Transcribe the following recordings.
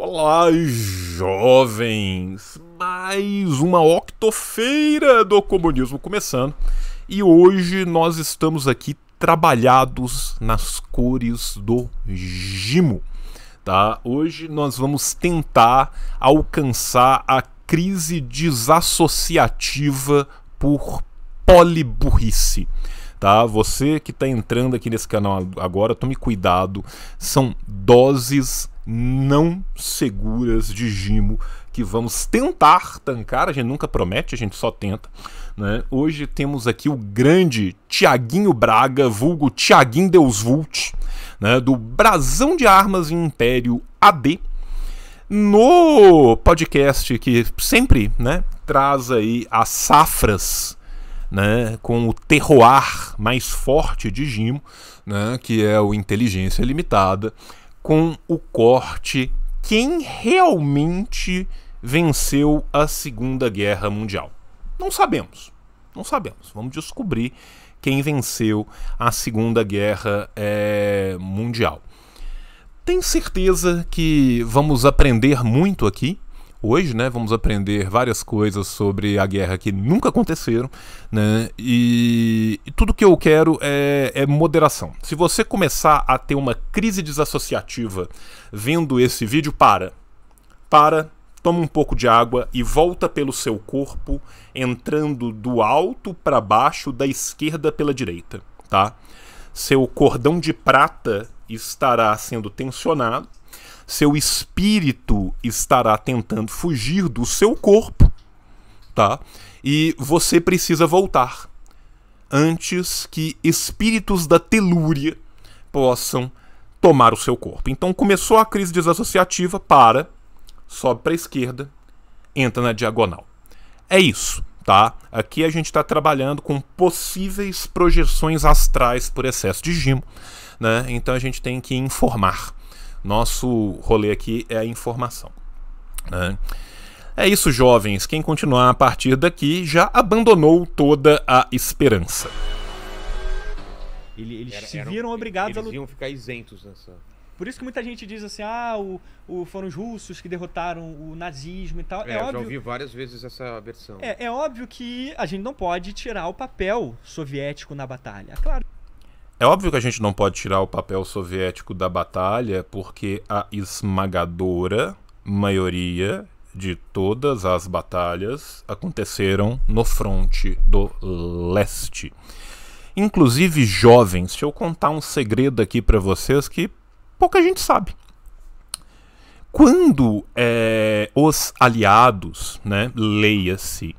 Olá, jovens! Mais uma octofeira do comunismo começando. E hoje nós estamos aqui trabalhados nas cores do Gimo. Tá? Hoje nós vamos tentar alcançar a crise desassociativa por poliburrice tá? Você que está entrando aqui nesse canal agora, tome cuidado. São doses não seguras de gimo que vamos tentar tancar. A gente nunca promete, a gente só tenta. Né? Hoje temos aqui o grande Tiaguinho Braga, vulgo Tiaguinho Deus Vult, né? do Brasão de Armas e Império AD. No podcast que sempre né, traz aí as safras né, com o terroir mais forte de Gimo, né, que é o Inteligência Limitada, com o corte quem realmente venceu a Segunda Guerra Mundial. Não sabemos. Não sabemos. Vamos descobrir quem venceu a Segunda Guerra é, Mundial. Tenho certeza que vamos aprender muito aqui Hoje, né, vamos aprender várias coisas sobre a guerra que nunca aconteceram, né? E, e tudo que eu quero é, é, moderação. Se você começar a ter uma crise desassociativa vendo esse vídeo, para, para, toma um pouco de água e volta pelo seu corpo, entrando do alto para baixo, da esquerda pela direita, tá? Seu cordão de prata estará sendo tensionado seu espírito estará tentando fugir do seu corpo, tá? E você precisa voltar antes que espíritos da telúria possam tomar o seu corpo. Então começou a crise desassociativa, para, sobe para a esquerda, entra na diagonal. É isso, tá? Aqui a gente está trabalhando com possíveis projeções astrais por excesso de gimo, né? Então a gente tem que informar. Nosso rolê aqui é a informação. Né? É isso, jovens. Quem continuar a partir daqui já abandonou toda a esperança. Eles era, se viram eram, obrigados eles a lutar. ficar isentos nessa. Por isso que muita gente diz assim: ah, o, o foram os russos que derrotaram o nazismo e tal. É, é óbvio, já ouvi várias vezes essa versão. É, é óbvio que a gente não pode tirar o papel soviético na batalha. É claro. É óbvio que a gente não pode tirar o papel soviético da batalha, porque a esmagadora maioria de todas as batalhas aconteceram no fronte do leste. Inclusive jovens, deixa eu contar um segredo aqui para vocês que pouca gente sabe. Quando é, os aliados, né, leia-se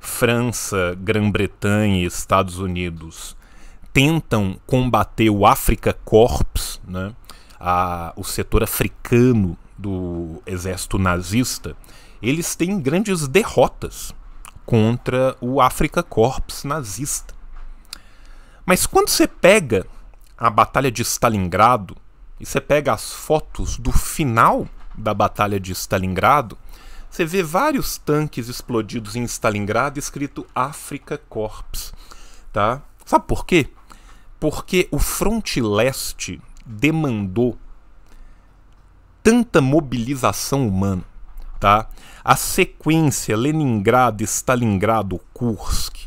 França, Grã-Bretanha e Estados Unidos, tentam combater o Africa Corps, né, a, o setor africano do exército nazista, eles têm grandes derrotas contra o Africa Corps nazista. Mas quando você pega a Batalha de Stalingrado e você pega as fotos do final da Batalha de Stalingrado, você vê vários tanques explodidos em Stalingrado escrito Africa Corps, tá? Sabe por quê? porque o fronte leste demandou tanta mobilização humana, tá? A sequência Leningrado, Stalingrado, Kursk,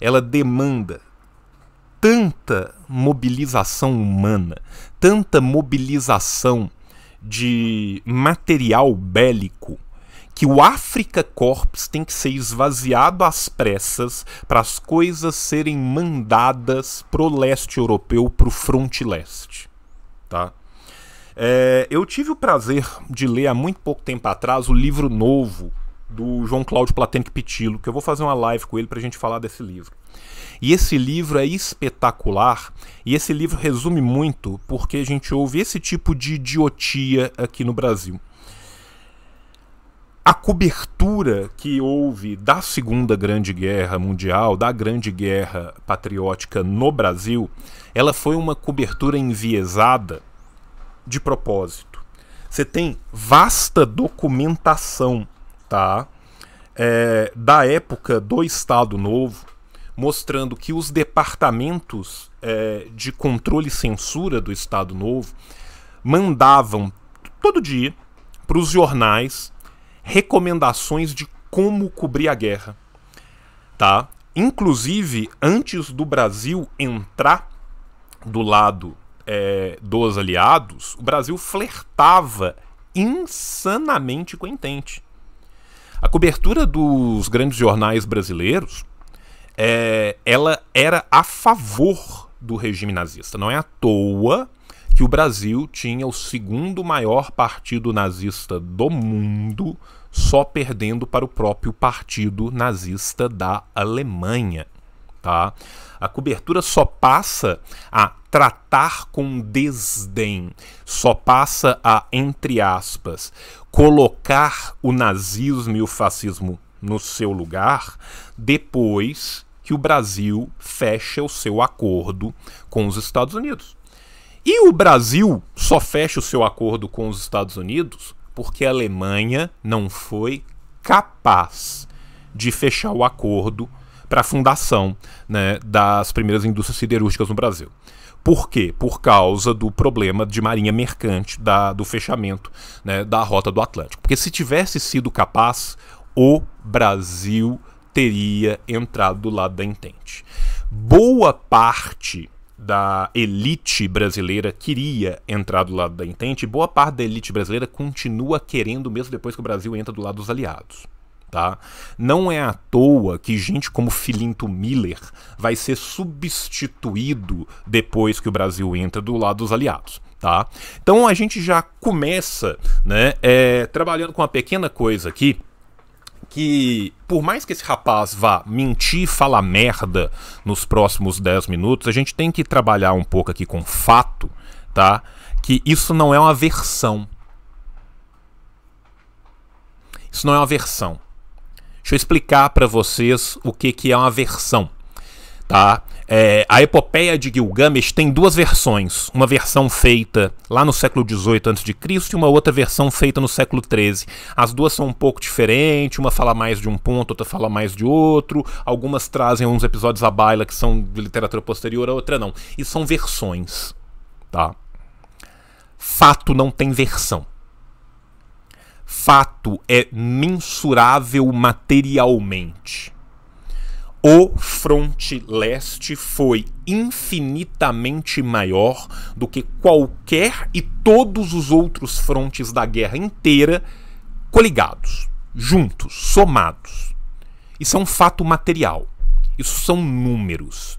ela demanda tanta mobilização humana, tanta mobilização de material bélico que o Africa Corps tem que ser esvaziado às pressas para as coisas serem mandadas pro leste europeu, pro fronte leste, tá? É, eu tive o prazer de ler há muito pouco tempo atrás o livro novo do João Cláudio Platenic Pitilo, que eu vou fazer uma live com ele para a gente falar desse livro. E esse livro é espetacular, e esse livro resume muito porque a gente ouve esse tipo de idiotia aqui no Brasil a cobertura que houve da Segunda Grande Guerra Mundial, da Grande Guerra Patriótica no Brasil, ela foi uma cobertura enviesada de propósito. Você tem vasta documentação, tá? É, da época do Estado Novo, mostrando que os departamentos é, de controle e censura do Estado Novo mandavam todo dia para os jornais recomendações de como cobrir a guerra, tá? Inclusive, antes do Brasil entrar do lado é, dos aliados, o Brasil flertava insanamente com a Entente. A cobertura dos grandes jornais brasileiros, é, ela era a favor do regime nazista. Não é à toa que o Brasil tinha o segundo maior partido nazista do mundo, só perdendo para o próprio partido nazista da Alemanha. Tá? A cobertura só passa a tratar com desdém, só passa a, entre aspas, colocar o nazismo e o fascismo no seu lugar depois que o Brasil fecha o seu acordo com os Estados Unidos. E o Brasil só fecha o seu acordo com os Estados Unidos porque a Alemanha não foi capaz de fechar o acordo para a fundação né, das primeiras indústrias siderúrgicas no Brasil. Por quê? Por causa do problema de marinha mercante, da, do fechamento né, da rota do Atlântico. Porque se tivesse sido capaz, o Brasil teria entrado do lado da Entente. Boa parte da elite brasileira queria entrar do lado da Entente, e boa parte da elite brasileira continua querendo mesmo depois que o Brasil entra do lado dos aliados. Tá? Não é à toa que gente como Filinto Miller vai ser substituído depois que o Brasil entra do lado dos aliados. Tá? Então a gente já começa né, é, trabalhando com uma pequena coisa aqui que, por mais que esse rapaz vá mentir, falar merda nos próximos 10 minutos, a gente tem que trabalhar um pouco aqui com fato, tá? Que isso não é uma versão. Isso não é uma versão. Deixa eu explicar para vocês o que, que é uma versão, tá? É, a epopeia de Gilgamesh tem duas versões. Uma versão feita lá no século XVIII a.C. e uma outra versão feita no século XIII. As duas são um pouco diferentes, uma fala mais de um ponto, outra fala mais de outro. Algumas trazem uns episódios à baila que são de literatura posterior, a outra não. E são versões, tá? Fato não tem versão. Fato é mensurável materialmente o fronte leste foi infinitamente maior do que qualquer e todos os outros frontes da guerra inteira coligados, juntos, somados. Isso é um fato material. Isso são números.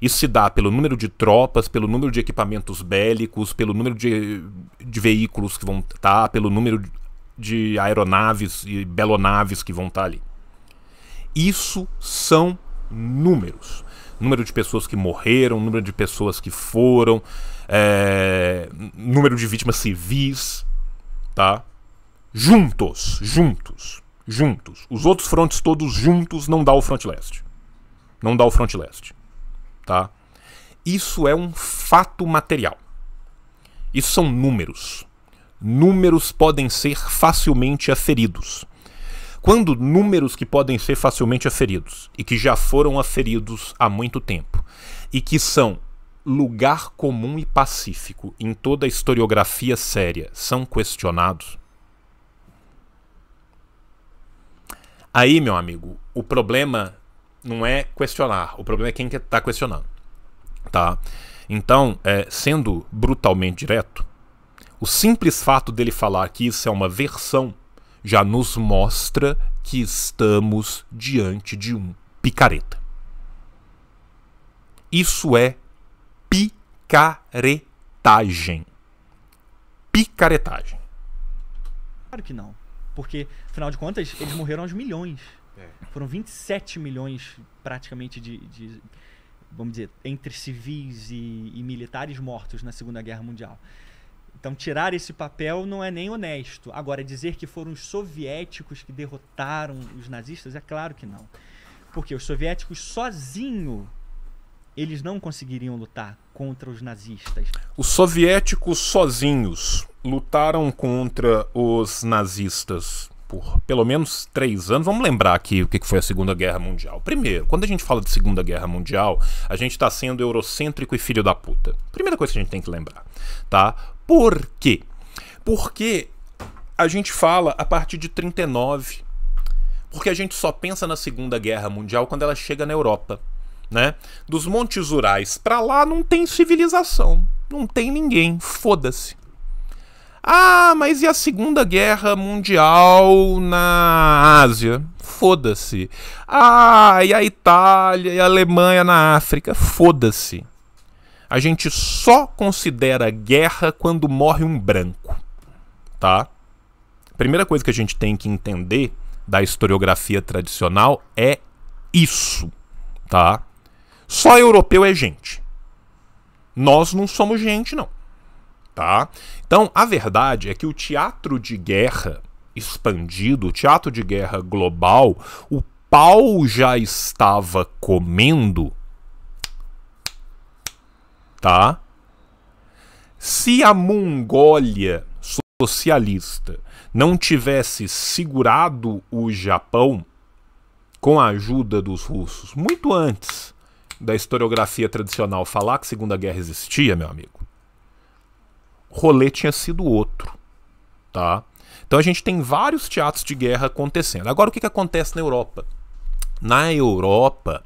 Isso se dá pelo número de tropas, pelo número de equipamentos bélicos, pelo número de, de veículos que vão estar, tá, pelo número de aeronaves e belonaves que vão estar tá ali. Isso são números. Número de pessoas que morreram, número de pessoas que foram, é, número de vítimas civis, tá? Juntos, juntos, juntos. Os outros frontes todos juntos não dá o front leste. Não dá o front leste, tá? Isso é um fato material. Isso são números. Números podem ser facilmente aferidos quando números que podem ser facilmente aferidos e que já foram aferidos há muito tempo e que são lugar comum e pacífico em toda a historiografia séria são questionados? Aí, meu amigo, o problema não é questionar, o problema é quem está questionando. Tá? Então, é, sendo brutalmente direto, o simples fato dele falar que isso é uma versão já nos mostra que estamos diante de um picareta. Isso é picaretagem. Picaretagem. Claro que não. Porque, afinal de contas, eles morreram aos milhões. É. Foram 27 milhões, praticamente, de, de vamos dizer, entre civis e, e militares mortos na Segunda Guerra Mundial. Então, tirar esse papel não é nem honesto. Agora, dizer que foram os soviéticos que derrotaram os nazistas, é claro que não. Porque os soviéticos sozinhos eles não conseguiriam lutar contra os nazistas. Os soviéticos sozinhos lutaram contra os nazistas por pelo menos três anos. Vamos lembrar aqui o que foi a Segunda Guerra Mundial. Primeiro, quando a gente fala de Segunda Guerra Mundial, a gente está sendo eurocêntrico e filho da puta. Primeira coisa que a gente tem que lembrar, tá? Por quê? Porque a gente fala a partir de 39, porque a gente só pensa na Segunda Guerra Mundial quando ela chega na Europa, né? Dos Montes Urais para lá não tem civilização, não tem ninguém, foda-se. Ah, mas e a Segunda Guerra Mundial na Ásia? Foda-se. Ah, e a Itália e a Alemanha na África? Foda-se a gente só considera guerra quando morre um branco, tá? Primeira coisa que a gente tem que entender da historiografia tradicional é isso, tá? Só europeu é gente. Nós não somos gente, não. Tá? Então, a verdade é que o teatro de guerra expandido, o teatro de guerra global, o pau já estava comendo tá? Se a Mongólia socialista não tivesse segurado o Japão com a ajuda dos russos muito antes da historiografia tradicional falar que a Segunda Guerra existia, meu amigo, o rolê tinha sido outro, tá? Então a gente tem vários teatros de guerra acontecendo. Agora o que, que acontece na Europa? Na Europa,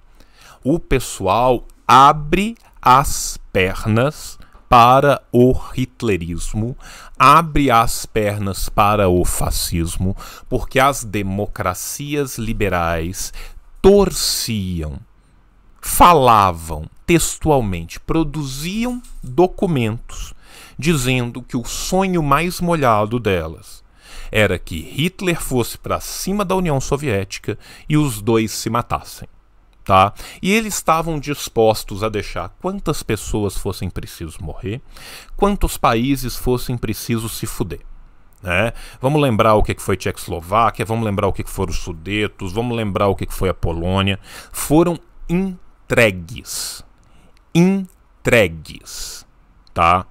o pessoal abre as pernas para o hitlerismo, abre as pernas para o fascismo, porque as democracias liberais torciam, falavam textualmente, produziam documentos dizendo que o sonho mais molhado delas era que Hitler fosse para cima da União Soviética e os dois se matassem tá? E eles estavam dispostos a deixar quantas pessoas fossem precisos morrer, quantos países fossem precisos se fuder. Né? Vamos lembrar o que foi Tchecoslováquia, vamos lembrar o que foram os Sudetos, vamos lembrar o que foi a Polônia. Foram entregues. Entregues. Tá?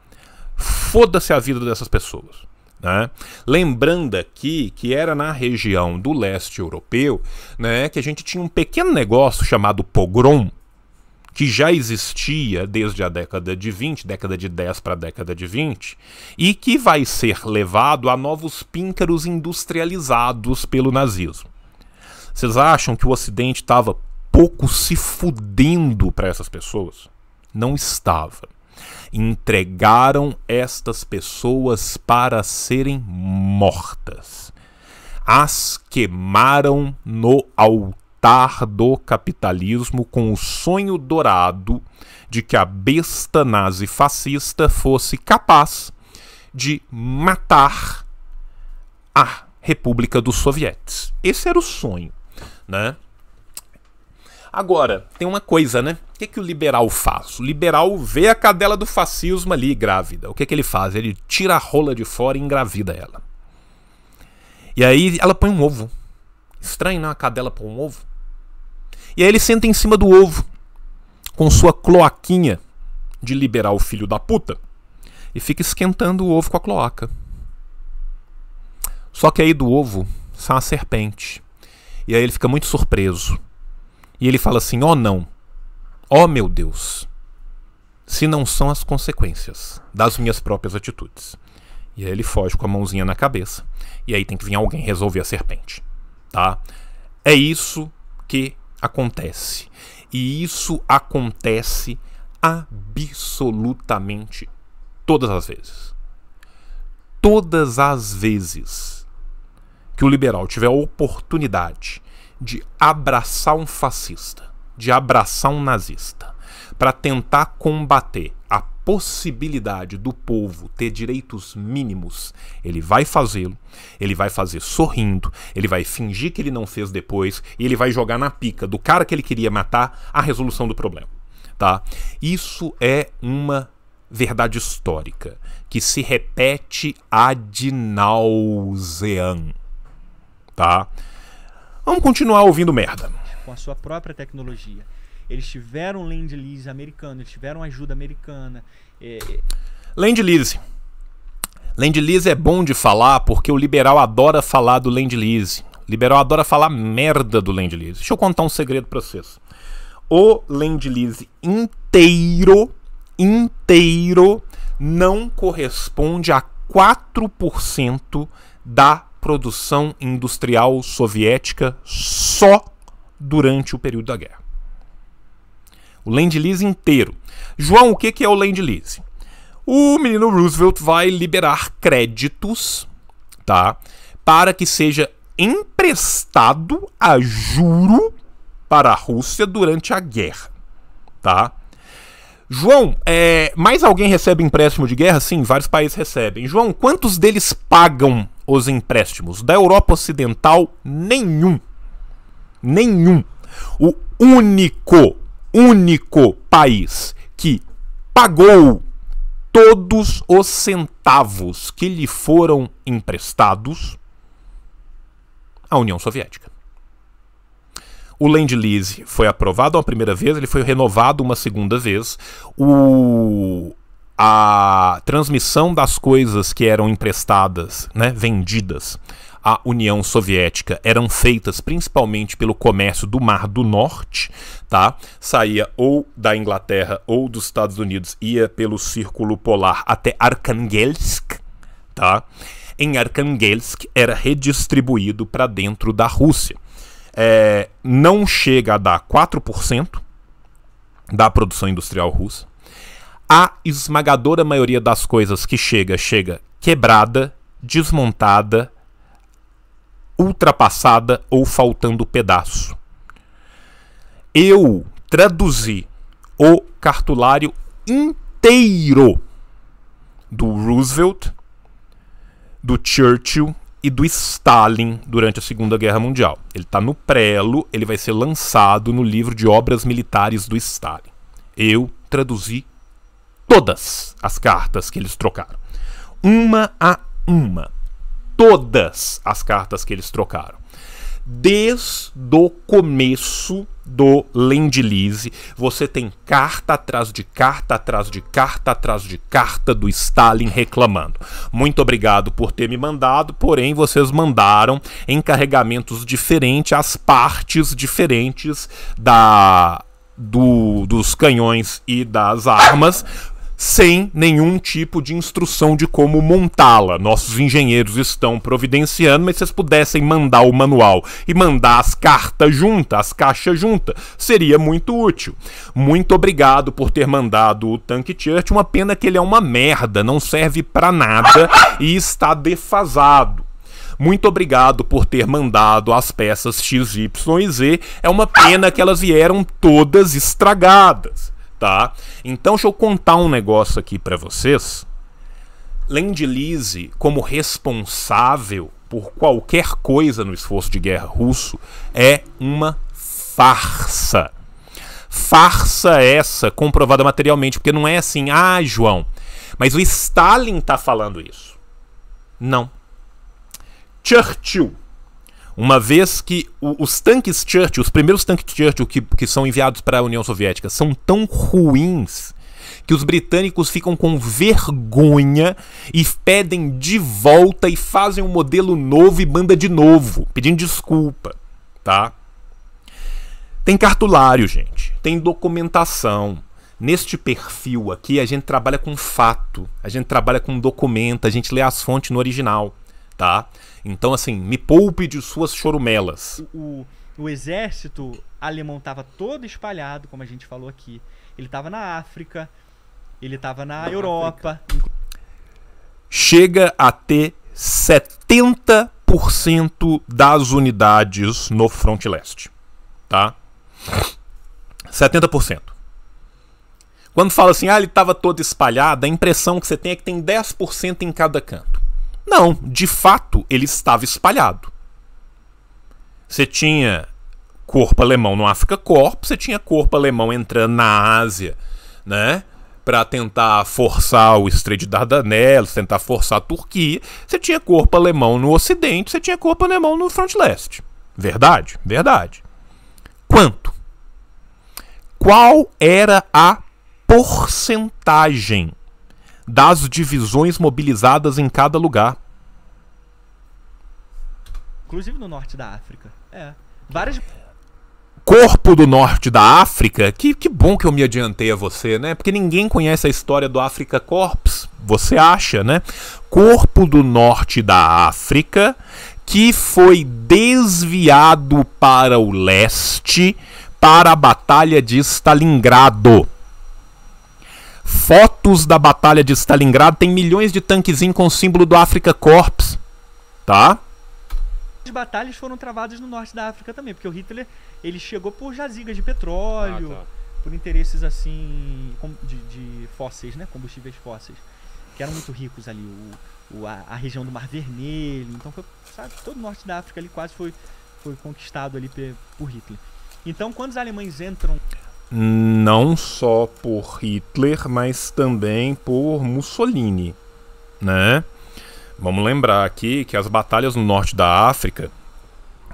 Foda-se a vida dessas pessoas. Né? Lembrando aqui que era na região do leste europeu né, que a gente tinha um pequeno negócio chamado pogrom, que já existia desde a década de 20, década de 10 para a década de 20, e que vai ser levado a novos píncaros industrializados pelo nazismo. Vocês acham que o Ocidente estava pouco se fudendo para essas pessoas? Não estava entregaram estas pessoas para serem mortas. As queimaram no altar do capitalismo com o sonho dourado de que a besta nazi fascista fosse capaz de matar a República dos Soviéticos. Esse era o sonho, né? Agora, tem uma coisa, né? O que, que o liberal faz? O liberal vê a cadela do fascismo ali grávida. O que, que ele faz? Ele tira a rola de fora e engravida ela. E aí ela põe um ovo. Estranho, não? Né? A cadela põe um ovo. E aí ele senta em cima do ovo, com sua cloaquinha de liberal filho da puta, e fica esquentando o ovo com a cloaca. Só que aí do ovo sai uma serpente. E aí ele fica muito surpreso. E ele fala assim: oh, não, oh, meu Deus, se não são as consequências das minhas próprias atitudes. E aí ele foge com a mãozinha na cabeça. E aí tem que vir alguém resolver a serpente. Tá? É isso que acontece. E isso acontece absolutamente todas as vezes. Todas as vezes que o liberal tiver a oportunidade de abraçar um fascista, de abraçar um nazista, para tentar combater a possibilidade do povo ter direitos mínimos, ele vai fazê-lo, ele vai fazer sorrindo, ele vai fingir que ele não fez depois e ele vai jogar na pica do cara que ele queria matar a resolução do problema, tá? Isso é uma verdade histórica que se repete ad nauseam, tá? Vamos continuar ouvindo merda. Com a sua própria tecnologia. Eles tiveram land lease americano, eles tiveram ajuda americana. É, é... Land lease. Land lease é bom de falar porque o liberal adora falar do land lease. O liberal adora falar merda do land lease. Deixa eu contar um segredo para vocês. O land lease inteiro, inteiro não corresponde a 4% da produção industrial soviética só durante o período da guerra. O Lend-Lease inteiro. João, o que é o Lend-Lease? O menino Roosevelt vai liberar créditos, tá? Para que seja emprestado a juro para a Rússia durante a guerra, tá? João, é, mais alguém recebe empréstimo de guerra? Sim, vários países recebem. João, quantos deles pagam os empréstimos. Da Europa Ocidental, nenhum. Nenhum. O único, único país que pagou todos os centavos que lhe foram emprestados a União Soviética. O Lend-Lease foi aprovado uma primeira vez, ele foi renovado uma segunda vez. O a transmissão das coisas que eram emprestadas, né, vendidas à União Soviética eram feitas principalmente pelo comércio do Mar do Norte, tá? Saía ou da Inglaterra ou dos Estados Unidos, ia pelo Círculo Polar até Arkhangelsk, tá? Em Arkhangelsk era redistribuído para dentro da Rússia. É, não chega a dar 4% da produção industrial russa a esmagadora maioria das coisas que chega, chega quebrada, desmontada, ultrapassada ou faltando pedaço. Eu traduzi o cartulário inteiro do Roosevelt, do Churchill e do Stalin durante a Segunda Guerra Mundial. Ele está no prelo, ele vai ser lançado no livro de obras militares do Stalin. Eu traduzi todas as cartas que eles trocaram. Uma a uma. Todas as cartas que eles trocaram. Desde o começo do Lend-Lease, você tem carta atrás de carta, atrás de carta, atrás de carta do Stalin reclamando. Muito obrigado por ter me mandado, porém vocês mandaram encarregamentos diferentes às partes diferentes da do, dos canhões e das armas sem nenhum tipo de instrução de como montá-la. Nossos engenheiros estão providenciando, mas se vocês pudessem mandar o manual e mandar as cartas juntas, as caixas juntas, seria muito útil. Muito obrigado por ter mandado o Tank Church, uma pena que ele é uma merda, não serve para nada e está defasado. Muito obrigado por ter mandado as peças X, Y Z. É uma pena que elas vieram todas estragadas tá? Então deixa eu contar um negócio aqui para vocês. Land como responsável por qualquer coisa no esforço de guerra russo, é uma farsa. Farsa essa comprovada materialmente, porque não é assim, ah, João, mas o Stalin tá falando isso. Não. Churchill uma vez que os tanques Churchill, os primeiros tanques Churchill que, que são enviados para a União Soviética, são tão ruins que os britânicos ficam com vergonha e pedem de volta e fazem um modelo novo e banda de novo, pedindo desculpa, tá? Tem cartulário, gente, tem documentação. Neste perfil aqui, a gente trabalha com fato, a gente trabalha com documento, a gente lê as fontes no original, tá? Então, assim, me poupe de suas chorumelas. O, o, o exército alemão estava todo espalhado, como a gente falou aqui. Ele estava na África, ele estava na, na, Europa. Chega a ter 70% das unidades no front leste. Tá? 70%. Quando fala assim, ah, ele estava todo espalhado, a impressão que você tem é que tem 10% em cada canto. Não, de fato ele estava espalhado. Você tinha corpo alemão no África corpo, você tinha corpo alemão entrando na Ásia, né? Para tentar forçar o Estreito de Dardanelos, tentar forçar a Turquia. Você tinha corpo alemão no Ocidente, você tinha corpo alemão no Front Leste. Verdade, verdade. Quanto? Qual era a porcentagem das divisões mobilizadas em cada lugar. Inclusive no norte da África. É. Várias. Corpo do norte da África? Que, que bom que eu me adiantei a você, né? Porque ninguém conhece a história do África Corps, você acha, né? Corpo do norte da África que foi desviado para o leste para a Batalha de Stalingrado. Fotos da Batalha de Stalingrado tem milhões de tanquezinhos com o símbolo do Africa Corps, tá? As batalhas foram travadas no norte da África também, porque o Hitler ele chegou por jazigas de petróleo, ah, tá. por interesses assim de, de, fósseis, né, combustíveis fósseis, que eram muito ricos ali, o, o a, a, região do Mar Vermelho, então foi, sabe, todo o norte da África ali quase foi foi conquistado ali por Hitler. Então, quando os alemães entram não só por Hitler, mas também por Mussolini, né? Vamos lembrar aqui que as batalhas no norte da África,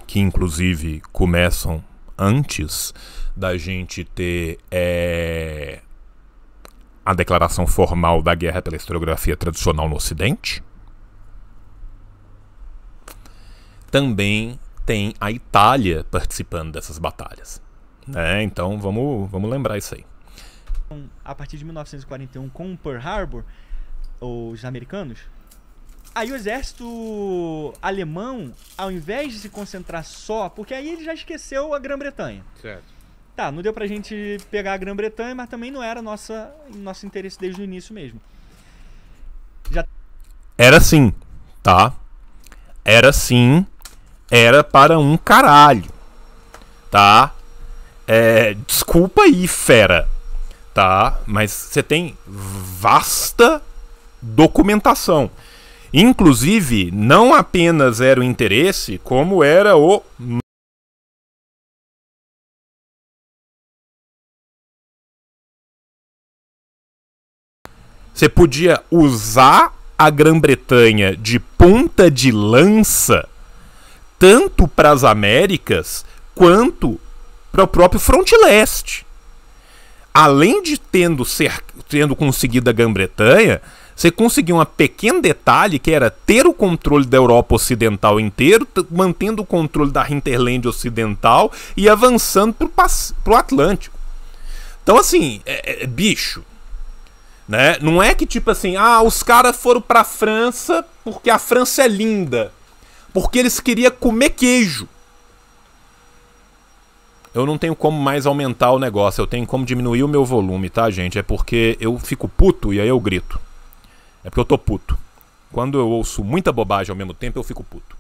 que inclusive começam antes da gente ter é, a declaração formal da guerra pela historiografia tradicional no Ocidente, também tem a Itália participando dessas batalhas. É, então vamos, vamos lembrar isso aí. Então, a partir de 1941, com Pearl Harbor, os americanos, aí o exército alemão, ao invés de se concentrar só, porque aí ele já esqueceu a Grã-Bretanha. Certo. Tá, não deu pra gente pegar a Grã-Bretanha, mas também não era nossa, nosso interesse desde o início mesmo. Já... Era sim, tá? Era sim, era para um caralho, tá? É, desculpa aí, fera, tá? Mas você tem vasta documentação. Inclusive, não apenas era o interesse, como era o Você podia usar a Grã-Bretanha de ponta de lança tanto para as Américas quanto para o próprio fronte leste. Além de tendo, ser tendo conseguido a Grã-Bretanha, você conseguiu um pequeno detalhe que era ter o controle da Europa Ocidental inteiro, mantendo o controle da Hinterland Ocidental e avançando para o Atlântico. Então, assim, é, é, é, bicho, né? Não é que tipo assim, ah, os caras foram para a França porque a França é linda, porque eles queriam comer queijo eu não tenho como mais aumentar o negócio, eu tenho como diminuir o meu volume, tá, gente? É porque eu fico puto e aí eu grito. É porque eu tô puto. Quando eu ouço muita bobagem ao mesmo tempo, eu fico puto.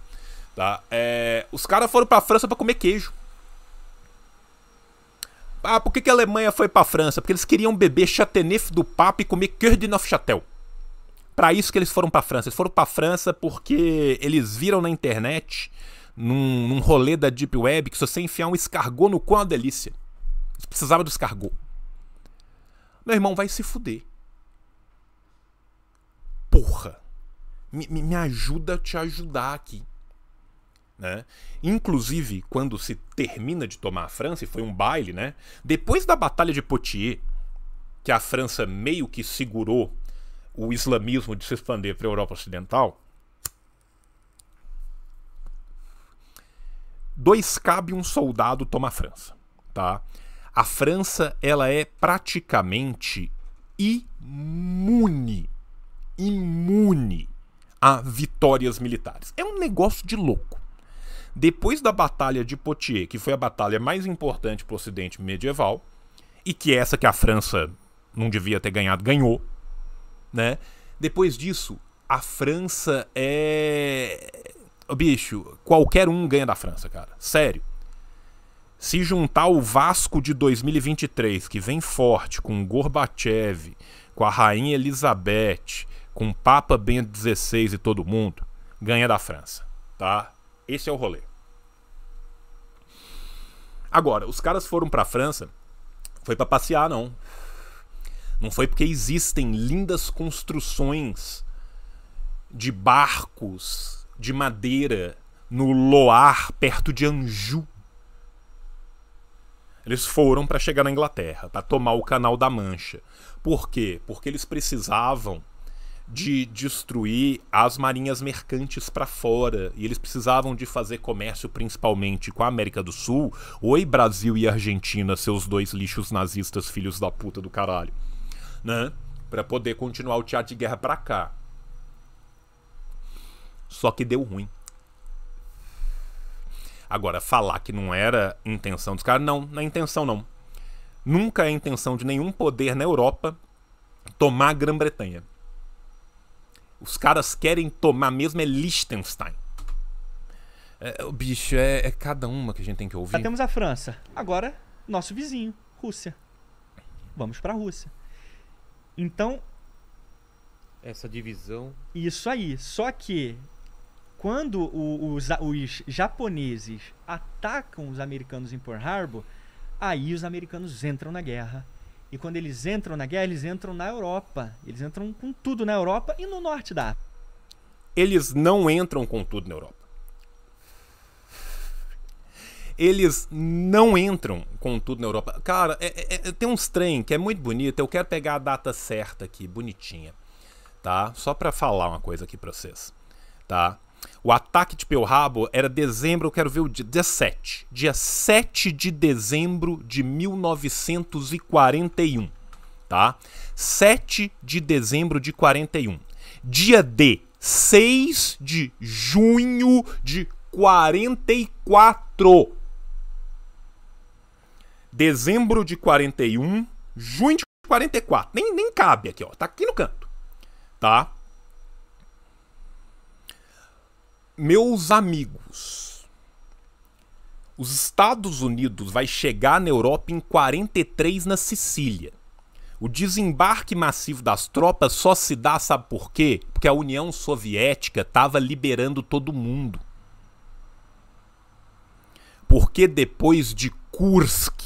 Tá? É... Os caras foram pra França para comer queijo. Ah, por que, que a Alemanha foi pra França? Porque eles queriam beber Chateauneuf do Papa e comer Cœur de Neufchâtel. Pra isso que eles foram pra França. Eles foram pra França porque eles viram na internet num, num rolê da Deep Web que se você enfiar um escargot no cu é uma delícia. Você precisava do escargot. Meu irmão, vai se fuder. Porra. Me, me ajuda a te ajudar aqui. Né? Inclusive, quando se termina de tomar a França, e foi um baile, né? Depois da Batalha de Poitiers, que a França meio que segurou o islamismo de se expandir para a Europa Ocidental, dois cabe um soldado toma a França, tá? A França, ela é praticamente imune, imune a vitórias militares. É um negócio de louco. Depois da Batalha de Poitiers, que foi a batalha mais importante para o Ocidente medieval, e que é essa que a França não devia ter ganhado, ganhou, né? Depois disso, a França é bicho, qualquer um ganha da França, cara. Sério. Se juntar o Vasco de 2023, que vem forte, com Gorbachev, com a Rainha Elizabeth, com o Papa Bento XVI e todo mundo, ganha da França, tá? Esse é o rolê. Agora, os caras foram pra França, foi para passear, não. Não foi porque existem lindas construções de barcos de madeira no Loar, perto de Anjou. Eles foram para chegar na Inglaterra, para tomar o Canal da Mancha. Por quê? Porque eles precisavam de destruir as marinhas mercantes para fora e eles precisavam de fazer comércio principalmente com a América do Sul. Oi, Brasil e Argentina, seus dois lixos nazistas, filhos da puta do caralho, né? Para poder continuar o teatro de guerra para cá. Só que deu ruim. Agora, falar que não era intenção dos caras, não, não é intenção não. Nunca é intenção de nenhum poder na Europa tomar a Grã-Bretanha. Os caras querem tomar mesmo é Liechtenstein. É, o bicho, é, é, cada uma que a gente tem que ouvir. Já temos a França. Agora, nosso vizinho, Rússia. Vamos para a Rússia. Então. Essa divisão. Isso aí. Só que quando o, os, os japoneses atacam os americanos em Pearl Harbor, aí os americanos entram na guerra. E quando eles entram na guerra, eles entram na Europa. Eles entram com tudo na Europa e no norte da África. Eles não entram com tudo na Europa. Eles não entram com tudo na Europa. Cara, é, é, é tem uns trem que é muito bonito. Eu quero pegar a data certa aqui, bonitinha. Tá? Só pra falar uma coisa aqui pra vocês. Tá? O ataque de Pearl Harbor era dezembro, eu quero ver o dia, 17. Dia 7 de dezembro de 1941, tá? 7 de dezembro de 41. Dia D, 6 de junho de 44. Dezembro de 41, junho de 44. Nem, nem cabe aqui, ó. Tá aqui no canto. Tá? Meus amigos, os Estados Unidos vai chegar na Europa em 43 na Sicília. O desembarque massivo das tropas só se dá, sabe por quê? Porque a União Soviética estava liberando todo mundo. Porque depois de Kursk,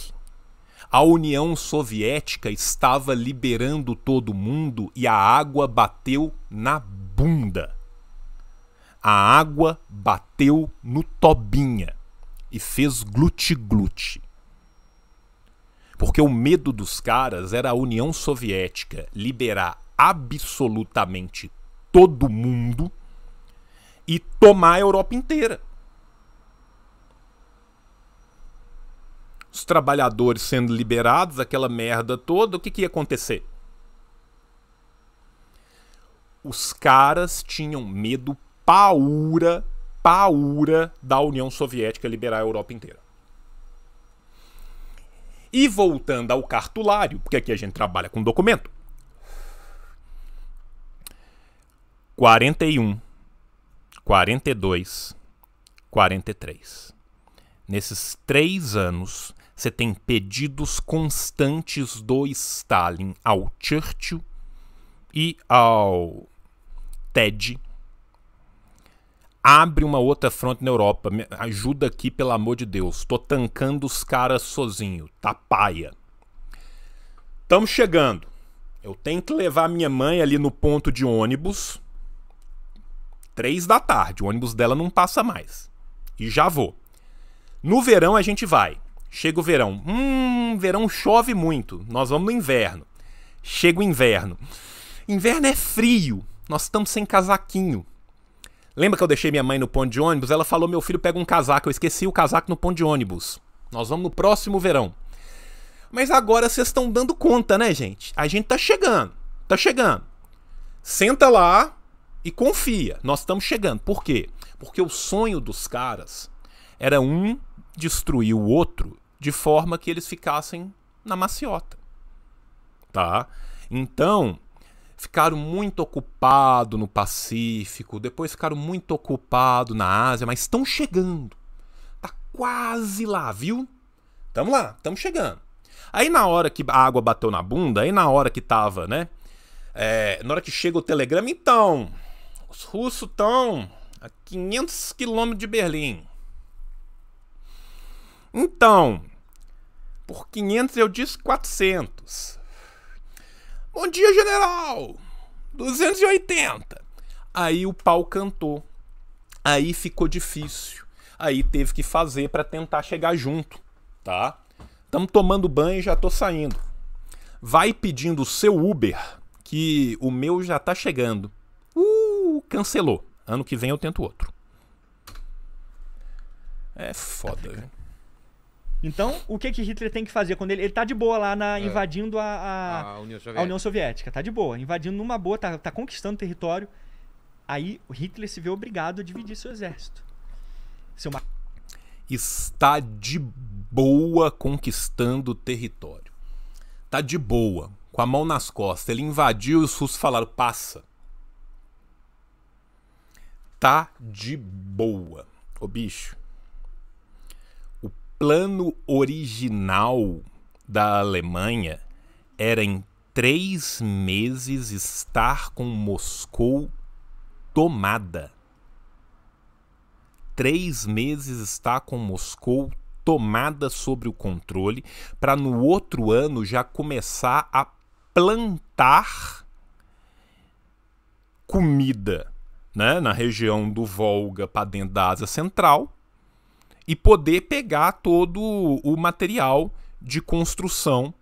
a União Soviética estava liberando todo mundo e a água bateu na bunda. A água bateu no Tobinha e fez glute-glute. Porque o medo dos caras era a União Soviética liberar absolutamente todo mundo e tomar a Europa inteira. Os trabalhadores sendo liberados, aquela merda toda, o que, que ia acontecer? Os caras tinham medo paura, paura da União Soviética liberar a Europa inteira. E voltando ao cartulário, porque aqui a gente trabalha com documento. 41, 42, 43. Nesses três anos, você tem pedidos constantes do Stalin ao Churchill e ao TED abre uma outra fronte na Europa. Me ajuda aqui, pelo amor de Deus. Tô tancando os caras sozinho. Tá paia. Estamos chegando. Eu tenho que levar minha mãe ali no ponto de ônibus. Três da tarde. O ônibus dela não passa mais. E já vou. No verão a gente vai. Chega o verão. Hum, verão chove muito. Nós vamos no inverno. Chega o inverno. Inverno é frio. Nós estamos sem casaquinho Lembra que eu deixei minha mãe no ponto de ônibus? Ela falou: meu filho pega um casaco. Eu esqueci o casaco no ponto de ônibus. Nós vamos no próximo verão. Mas agora vocês estão dando conta, né, gente? A gente tá chegando. Tá chegando. Senta lá e confia. Nós estamos chegando. Por quê? Porque o sonho dos caras era um destruir o outro de forma que eles ficassem na maciota. Tá? Então, ficaram muito ocupados no Pacífico, depois ficaram muito ocupados na Ásia, mas estão chegando. Tá quase lá, viu? Tamo lá, tamo chegando. Aí na hora que a água bateu na bunda, aí na hora que tava, né? É, na hora que chega o telegrama, então, os russos estão a 500 quilômetros de Berlim. Então, por 500 eu disse 400. Bom dia, general! 280. Aí o pau cantou. Aí ficou difícil. Aí teve que fazer para tentar chegar junto, tá? Estamos tomando banho e já tô saindo. Vai pedindo o seu Uber, que o meu já tá chegando. Uh, cancelou. Ano que vem eu tento outro. É foda, gente. Tá então, o que, que Hitler tem que fazer quando ele. Ele tá de boa lá na, é. invadindo a, a, a, União a, União Soviética. Tá de boa, invadindo numa boa, tá, tá conquistando território. Aí Hitler se vê obrigado a dividir seu exército. Seu ma... Está de boa conquistando território. Tá de boa, com a mão nas costas. Ele invadiu e os russos falaram: passa. Tá de boa. Ô bicho, plano original da Alemanha era em três meses estar com Moscou tomada. Três meses estar com Moscou tomada sobre o controle, para no outro ano já começar a plantar comida né, na região do Volga para dentro da Ásia Central e poder pegar todo o material de construção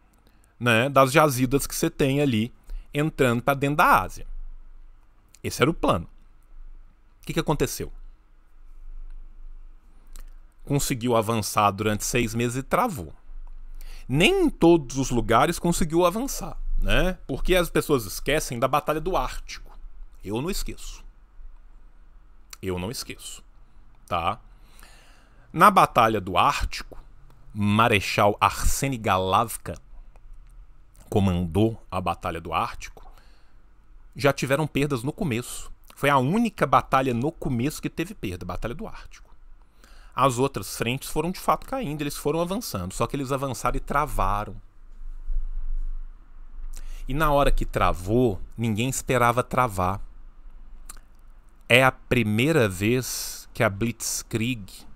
né, das jazidas que você tem ali entrando para dentro da Ásia. Esse era o plano. O que, que aconteceu? Conseguiu avançar durante seis meses e travou. Nem em todos os lugares conseguiu avançar, né? Porque as pessoas esquecem da Batalha do Ártico. Eu não esqueço. Eu não esqueço, tá? Na Batalha do Ártico, Marechal Arseny Galavka comandou a Batalha do Ártico. Já tiveram perdas no começo. Foi a única batalha no começo que teve perda, a Batalha do Ártico. As outras frentes foram de fato caindo, eles foram avançando, só que eles avançaram e travaram. E na hora que travou, ninguém esperava travar. É a primeira vez que a Blitzkrieg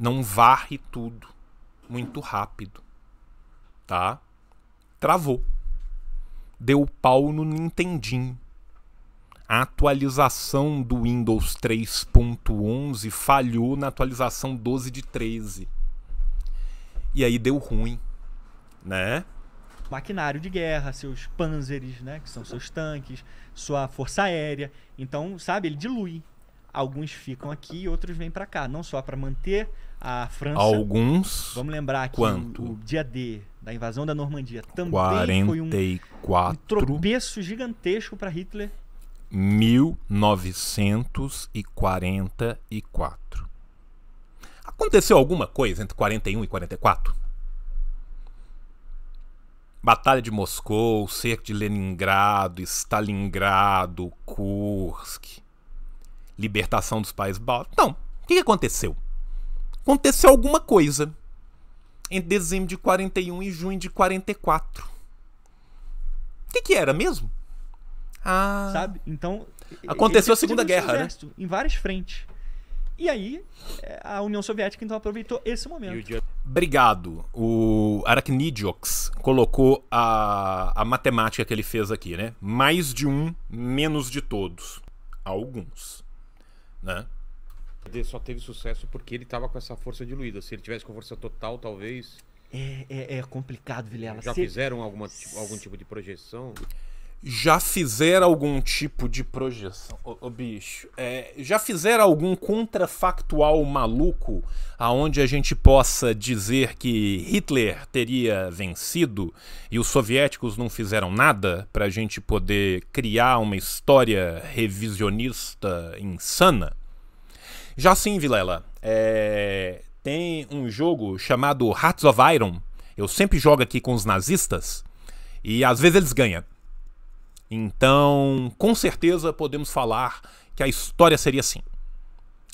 não varre tudo muito rápido, tá? Travou. Deu pau no Nintendinho. A atualização do Windows 3.11 falhou na atualização 12 de 13. E aí deu ruim, né? maquinário de guerra, seus panzeres, né, que são seus tanques, sua força aérea. Então, sabe, ele dilui alguns ficam aqui e outros vêm para cá, não só para manter a França. Alguns. Vamos lembrar aqui quanto? O, o dia D da invasão da Normandia também 44. foi um, um tropeço gigantesco para Hitler. 1944. Aconteceu alguma coisa entre 41 e 44? Batalha de Moscou, cerco de Leningrado, Stalingrado, Kursk libertação dos países Baixos. Não. O que aconteceu? Aconteceu alguma coisa entre dezembro de 41 e junho de 44. O que, que era mesmo? Ah. Sabe? Então. Aconteceu a Segunda Guerra, né? exército, né? Em várias frentes. E aí, é, a União Soviética então aproveitou esse momento. Obrigado. O Arachnidiox colocou a, a matemática que ele fez aqui, né? Mais de um, menos de todos. Alguns né? Ele só teve sucesso porque ele estava com essa força diluída. Se ele tivesse com força total, talvez. É, é, é complicado, Vilela. Já Se... fizeram alguma, algum tipo de projeção? já fizeram algum tipo de projeção, ô, bicho, é, já fizeram algum contrafactual maluco aonde a gente possa dizer que Hitler teria vencido e os soviéticos não fizeram nada para a gente poder criar uma história revisionista insana? Já sim, Vilela, é, tem um jogo chamado Hearts of Iron, eu sempre jogo aqui com os nazistas e às vezes eles ganham. Então, com certeza podemos falar que a história seria assim.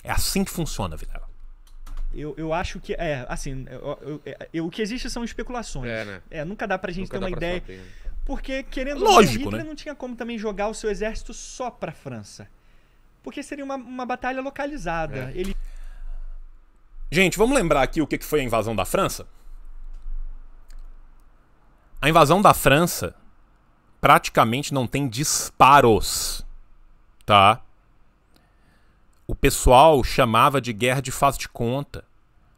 É assim que funciona, Vilela. Eu, eu acho que. É, assim, eu, eu, eu, é, o que existe são especulações. É, né? é nunca dá pra gente nunca ter uma ideia. Né? Porque, querendo Lógico, Hitler né? não tinha como também jogar o seu exército só pra França. Porque seria uma, uma batalha localizada. É. Ele... Gente, vamos lembrar aqui o que foi a invasão da França? A invasão da França praticamente não tem disparos, tá? O pessoal chamava de guerra de faz de conta,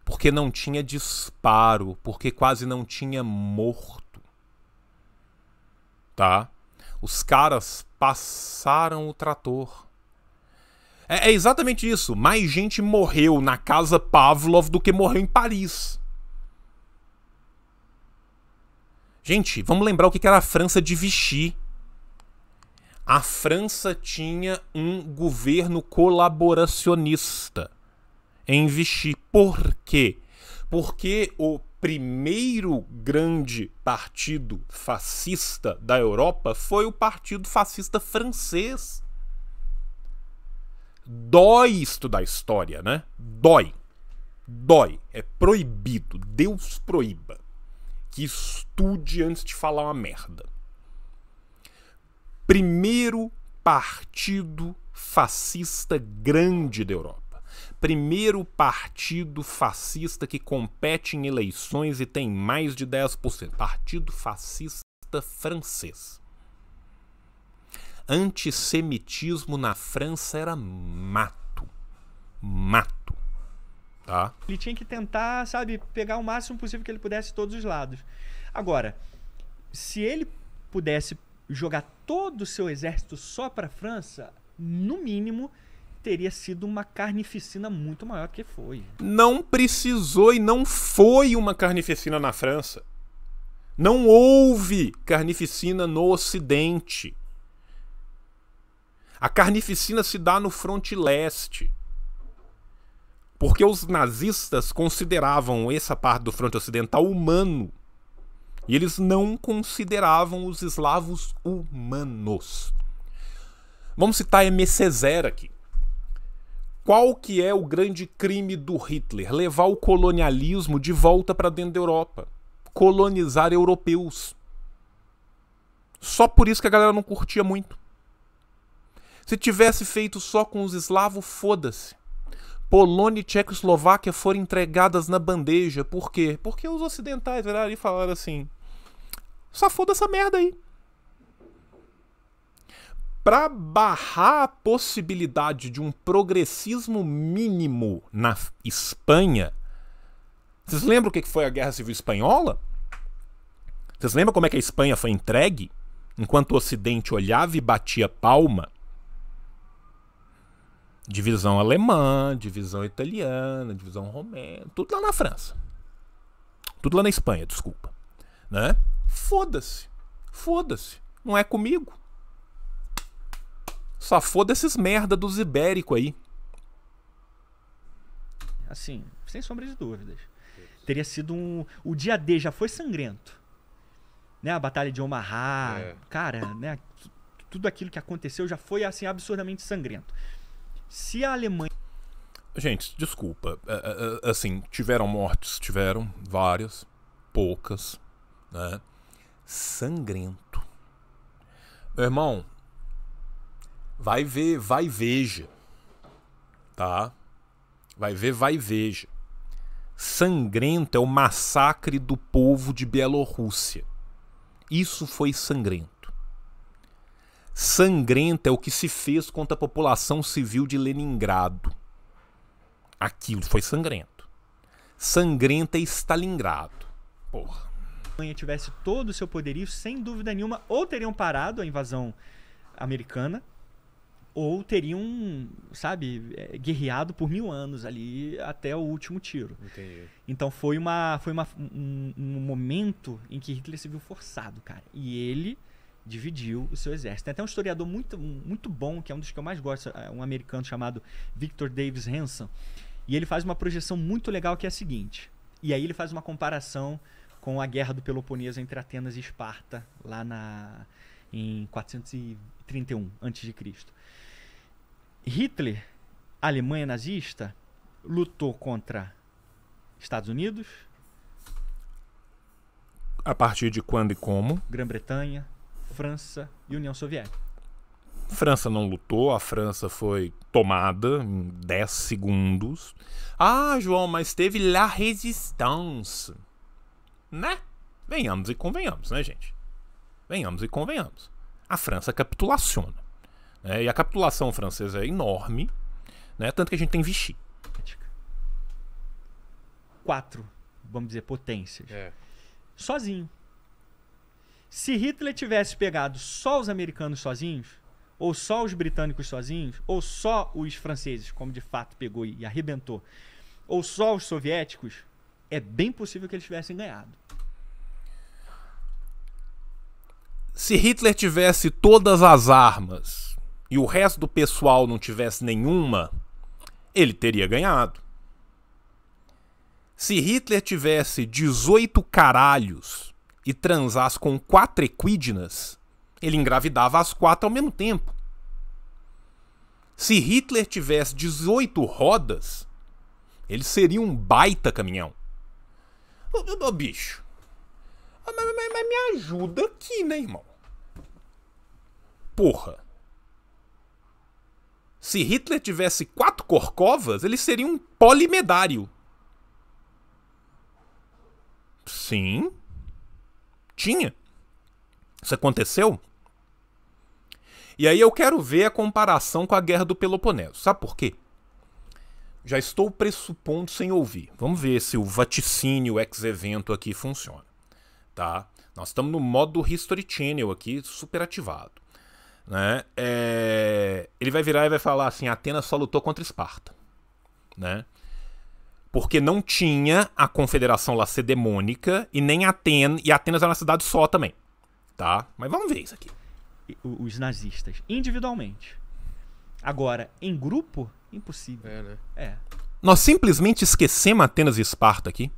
porque não tinha disparo, porque quase não tinha morto, tá? Os caras passaram o trator. É, é exatamente isso. Mais gente morreu na casa Pavlov do que morreu em Paris. Gente, vamos lembrar o que era a França de Vichy. A França tinha um governo colaboracionista em Vichy. Por quê? Porque o primeiro grande partido fascista da Europa foi o Partido Fascista Francês. Dói da história, né? Dói. Dói. É proibido. Deus proíba que estude antes de falar uma merda. Primeiro partido fascista grande da Europa. Primeiro partido fascista que compete em eleições e tem mais de 10%. Partido fascista francês. Antissemitismo na França era mato. Mato. Tá. Ele tinha que tentar, sabe, pegar o máximo possível que ele pudesse todos os lados. Agora, se ele pudesse jogar todo o seu exército só para a França, no mínimo teria sido uma carnificina muito maior do que foi. Não precisou e não foi uma carnificina na França. Não houve carnificina no Ocidente. A carnificina se dá no fronte leste. Porque os nazistas consideravam essa parte do fronte ocidental humano. E eles não consideravam os eslavos humanos. Vamos citar M. Césaire aqui. Qual que é o grande crime do Hitler? Levar o colonialismo de volta para dentro da Europa. Colonizar europeus. Só por isso que a galera não curtia muito. Se tivesse feito só com os eslavos, foda-se. Polônia e Tchecoslováquia foram entregadas na bandeja. Por quê? Porque os ocidentais viraram e falaram assim: só foda essa merda aí. Para barrar a possibilidade de um progressismo mínimo na Espanha, vocês lembram o que foi a Guerra Civil Espanhola? Vocês lembram como é que a Espanha foi entregue? Enquanto o Ocidente olhava e batia palma, divisão alemã, divisão italiana, divisão romena, tudo lá na França. Tudo lá na Espanha, desculpa. Né? Foda-se. Foda-se. Não é comigo. Só foda esses merda dos ibérico aí. Assim, sem sombra de dúvidas. Teria sido um. O dia D já foi sangrento. Né? A Batalha de Omaha. É. Cara, né? Tudo aquilo que aconteceu já foi assim absurdamente sangrento. Se a Alemanha. Gente, desculpa. É, é, é, assim, tiveram mortes? Tiveram várias, poucas, né? Sangrento. Meu irmão, vai ver, vai veja. Tá? Vai ver, vai veja. Sangrento é o massacre do povo de Bielorrússia. Isso foi sangrento sangrenta é o que se fez contra a população civil de Leningrado. Aquilo foi sangrento. Sangrenta é Stalingrado. Porra. Se a Alemanha tivesse todo o seu poderio, sem dúvida nenhuma, ou teriam parado a invasão americana, ou teriam, sabe, é, guerreado por mil anos ali até o último tiro. Entendi. Então foi, uma, foi uma, um, um momento em que Hitler se viu forçado, cara. E ele dividiu o seu exército. Tem até um historiador muito, muito bom, que é um dos que eu mais gosto, é um americano chamado Victor Davis Hanson, e ele faz uma projeção muito legal que é a seguinte. E aí ele faz uma comparação com a guerra do Peloponeso entre Atenas e Esparta, lá na, em 431 a.C. Hitler, a Alemanha nazista, lutou contra Estados Unidos. A partir de quando e como? Grã-Bretanha, França e União Soviética. França não lutou, a França foi tomada em 10 segundos. Ah, João, mas teve La Résistance. Né? Venhamos e convenhamos, né, gente? Venhamos e convenhamos. A França capitulaciona. Né? E a capitulação francesa é enorme, né? tanto que a gente tem Vichy. Quatro, vamos dizer, potências. É. Sozinho. Se Hitler tivesse pegado só os americanos sozinhos, ou só os britânicos sozinhos, ou só os franceses, como de fato pegou e arrebentou, ou só os soviéticos, é bem possível que eles tivessem ganhado. Se Hitler tivesse todas as armas e o resto do pessoal não tivesse nenhuma, ele teria ganhado. Se Hitler tivesse 18 caralhos e transasse com quatro equídenas, ele engravidava as quatro ao mesmo tempo. Se Hitler tivesse 18 rodas, ele seria um baita caminhão. Ô, ô, ô bicho, ah, mas, mas, mas, me ajuda aqui, né, irmão? Porra. Se Hitler tivesse quatro corcovas, ele seria um polimedário. Sim, tinha. Isso aconteceu. E aí eu quero ver a comparação com a Guerra do Peloponeso. Sabe por quê? Já estou pressupondo sem ouvir. Vamos ver se o vaticínio ex-evento aqui funciona. Tá? Nós estamos no modo History Channel aqui, super ativado. Né? É... Ele vai virar e vai falar assim: Atenas só lutou contra Esparta. Né? porque não tinha a confederação lacedemônica e nem Atenas, e Atenas era uma cidade só também, tá? Mas vamos ver isso aqui. Os nazistas, individualmente. Agora, em grupo, impossível. É, né? É. Nós simplesmente esquecemos Atenas e Esparta aqui.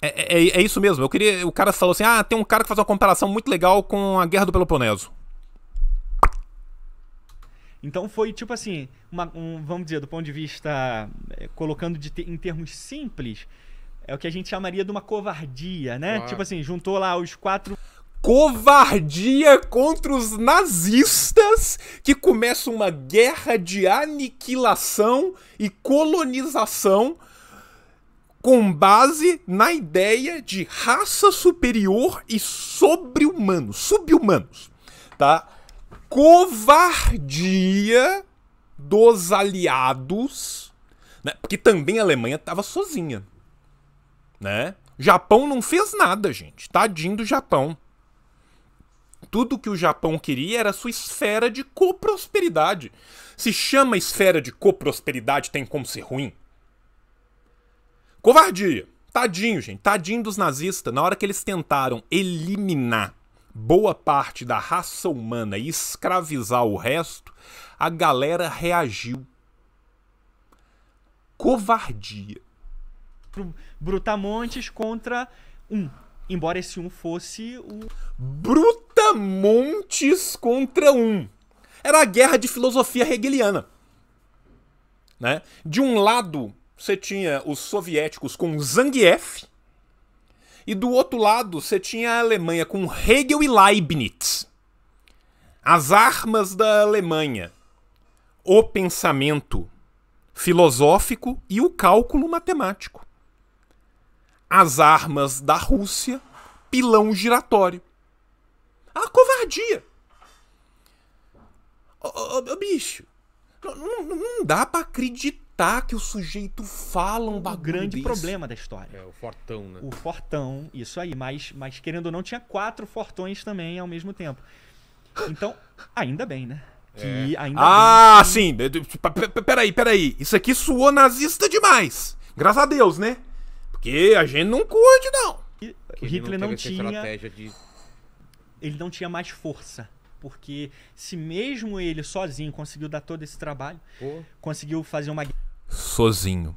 É, é, é, é, isso mesmo. Eu queria. O cara falou assim: ah, tem um cara que faz uma comparação muito legal com a Guerra do Peloponeso. Então foi tipo assim, uma, um, vamos dizer, do ponto de vista, é, colocando de te, em termos simples, é o que a gente chamaria de uma covardia, né? Claro. Tipo assim, juntou lá os quatro covardia contra os nazistas que começa uma guerra de aniquilação e colonização com base na ideia de raça superior e sobre-humanos, sub-humanos, tá? covardia dos aliados, né? porque também a Alemanha estava sozinha, né? Japão não fez nada, gente. Tadinho do Japão. Tudo que o Japão queria era sua esfera de coprosperidade. Se chama esfera de coprosperidade, tem como ser ruim? Covardia. Tadinho, gente. Tadinho dos nazistas. Na hora que eles tentaram eliminar boa parte da raça humana e escravizar o resto, a galera reagiu. Covardia. Brutamontes contra um. Embora esse um fosse o. Brutamontes contra um. Era a guerra de filosofia hegeliana. Né? De um lado, você tinha os soviéticos com Zangief, e do outro lado, você tinha a Alemanha com Hegel e Leibniz. As armas da Alemanha. O pensamento filosófico e o cálculo matemático. As armas da Rússia, pilão giratório. A covardia. Ô, bicho, não, não, não dá para acreditar que o sujeito fala um é bagulho. O grande desse. problema da história. É, o fortão, né? O fortão, isso aí. Mas, mas querendo ou não, tinha quatro fortões também ao mesmo tempo. Então, ainda bem, né? Que é. ainda ah, bem. sim! Peraí, peraí. Isso aqui suou nazista demais. Graças a Deus, né? Porque a gente não curte, não. E, Hitler não, não tinha. De... Ele não tinha mais força porque se mesmo ele sozinho conseguiu dar todo esse trabalho, oh. conseguiu fazer uma sozinho.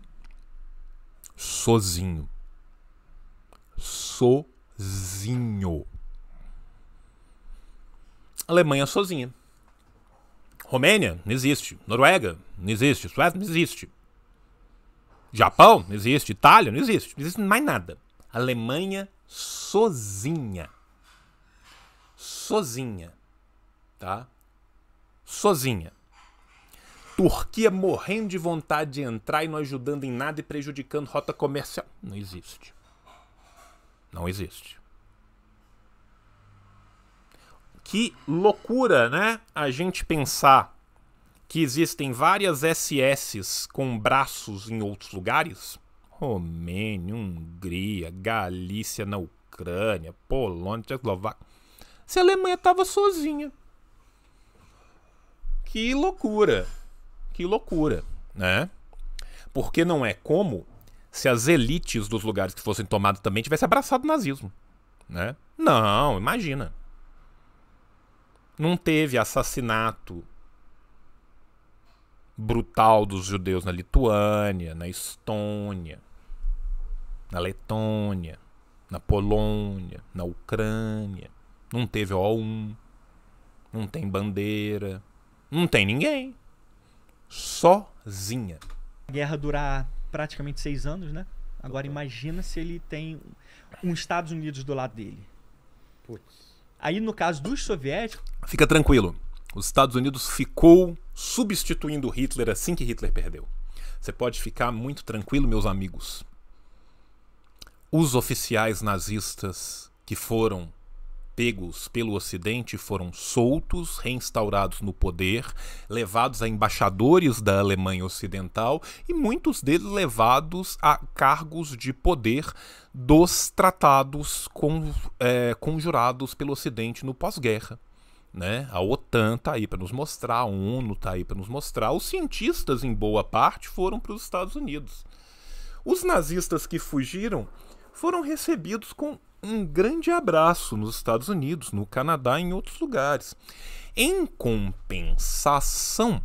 Sozinho. Sozinho. Alemanha sozinha. Romênia não existe. Noruega não existe. Suécia não existe. Japão não existe. Itália não existe. Não existe mais nada. Alemanha sozinha. Sozinha. Tá? Sozinha. Turquia morrendo de vontade de entrar e não ajudando em nada e prejudicando rota comercial. Não existe. Não existe. Que loucura, né? A gente pensar que existem várias SS com braços em outros lugares. Romênia, Hungria, Galícia na Ucrânia, Polônia, Tchecoslováquia. Se a Alemanha estava sozinha. Que loucura. Que loucura, né? Porque não é como se as elites dos lugares que fossem tomados também tivessem abraçado o nazismo, né? Não, imagina. Não teve assassinato brutal dos judeus na Lituânia, na Estônia, na Letônia, na Polônia, na Ucrânia. Não teve O1, não tem bandeira, não tem ninguém sozinha. A guerra durar praticamente seis anos, né? Agora imagina se ele tem um Estados Unidos do lado dele. Putz. Aí no caso dos soviéticos. Fica tranquilo. Os Estados Unidos ficou substituindo Hitler assim que Hitler perdeu. Você pode ficar muito tranquilo, meus amigos. Os oficiais nazistas que foram pegos pelo Ocidente foram soltos, reinstaurados no poder, levados a embaixadores da Alemanha Ocidental e muitos deles levados a cargos de poder dos tratados é, conjurados pelo Ocidente no pós-guerra. Né? A OTAN tá aí para nos mostrar, a ONU tá aí para nos mostrar. Os cientistas, em boa parte, foram para os Estados Unidos. Os nazistas que fugiram foram recebidos com um grande abraço nos Estados Unidos, no Canadá e em outros lugares. Em compensação,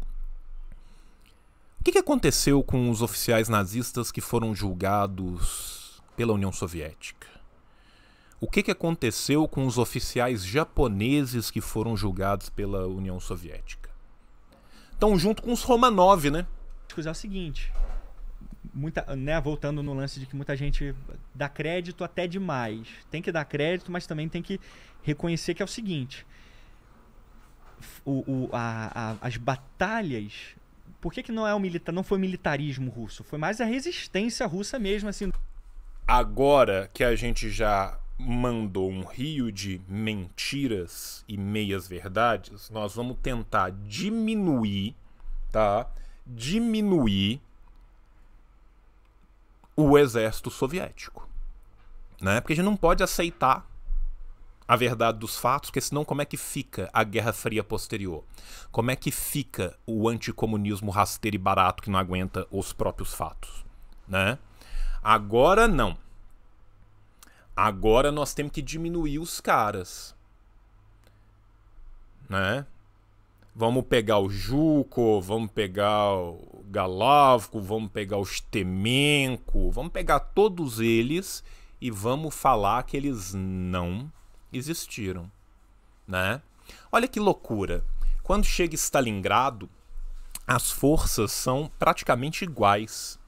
o que, aconteceu com os oficiais nazistas que foram julgados pela União Soviética? O que, que aconteceu com os oficiais japoneses que foram julgados pela União Soviética? Estão junto com os Romanov, né? É o seguinte, muita, né, voltando no lance de que muita gente dá crédito até demais. Tem que dar crédito, mas também tem que reconhecer que é o seguinte: o, o a, a, as batalhas. Por que, que não é o militar, não foi o militarismo russo? Foi mais a resistência russa mesmo, assim. Agora que a gente já mandou um rio de mentiras e meias verdades, nós vamos tentar diminuir, tá? Diminuir o exército soviético. Né? Porque a gente não pode aceitar a verdade dos fatos, porque senão como é que fica a Guerra Fria posterior? Como é que fica o anticomunismo rasteiro e barato que não aguenta os próprios fatos? Né? Agora não. Agora nós temos que diminuir os caras. Né? Vamos pegar o Juco, vamos pegar o Galavco, vamos pegar os Temenco, vamos pegar todos eles e vamos falar que eles não existiram, né? Olha que loucura. Quando chega Stalingrado, as forças são praticamente iguais.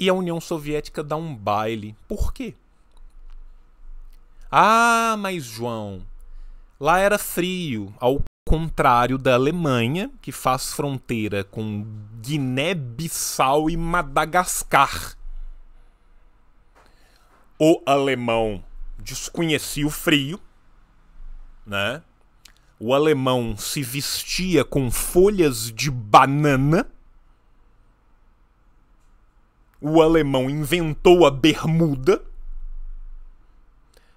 E a União Soviética dá um baile. Por quê? Ah, mas João, Lá era frio, ao contrário da Alemanha, que faz fronteira com Guiné-Bissau e Madagascar. O alemão desconhecia o frio, né? O alemão se vestia com folhas de banana. O alemão inventou a bermuda.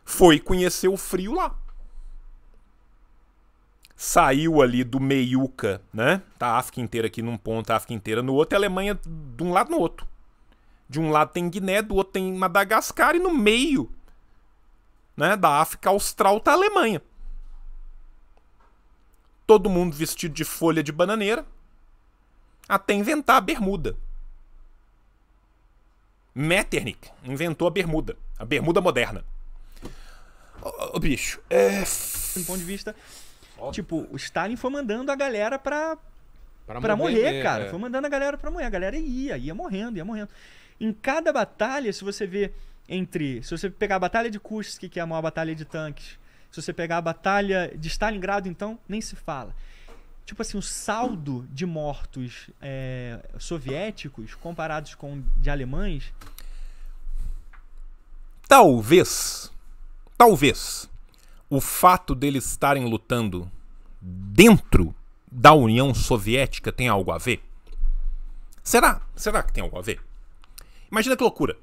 Foi conhecer o frio lá saiu ali do meiuca, né? Tá a África inteira aqui num ponto, a África inteira no outro, e a Alemanha de um lado no outro. De um lado tem Guiné, do outro tem Madagascar, e no meio né, da África Austral tá a Alemanha. Todo mundo vestido de folha de bananeira, até inventar a bermuda. Metternich inventou a bermuda, a bermuda moderna. Ô, oh, bicho, é. Do ponto de vista Tipo, o Stalin foi mandando a galera pra, pra, pra morrer, morrer, cara. É. Foi mandando a galera pra morrer. A galera ia, ia morrendo, ia morrendo. Em cada batalha, se você ver entre. Se você pegar a Batalha de Kursk, que é a maior batalha de tanques, se você pegar a Batalha de Stalingrado, então, nem se fala. Tipo assim, o saldo de mortos é, soviéticos comparados com de alemães. Talvez. Talvez o fato deles estarem lutando dentro da União Soviética tem algo a ver? Será? Será que tem algo a ver? Imagina que loucura,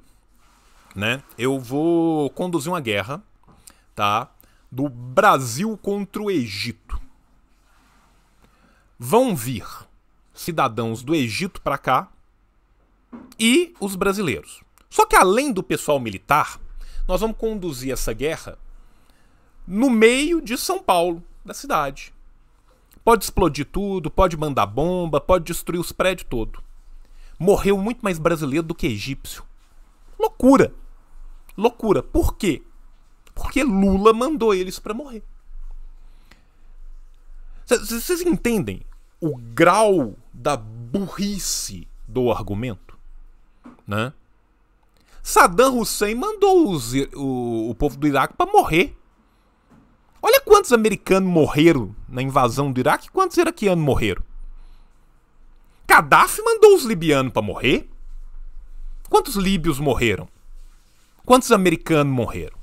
né? Eu vou conduzir uma guerra, tá? Do Brasil contra o Egito. Vão vir cidadãos do Egito para cá e os brasileiros. Só que além do pessoal militar, nós vamos conduzir essa guerra no meio de São Paulo, da cidade. Pode explodir tudo, pode mandar bomba, pode destruir os prédios todo. Morreu muito mais brasileiro do que egípcio. Loucura. Loucura. Por quê? Porque Lula mandou eles para morrer. Vocês entendem o grau da burrice do argumento? Né? Saddam Hussein mandou os, o, o povo do Iraque para morrer. Olha quantos americanos morreram na invasão do Iraque e quantos iraquianos morreram. Gaddafi mandou os libianos para morrer. Quantos líbios morreram? Quantos americanos morreram?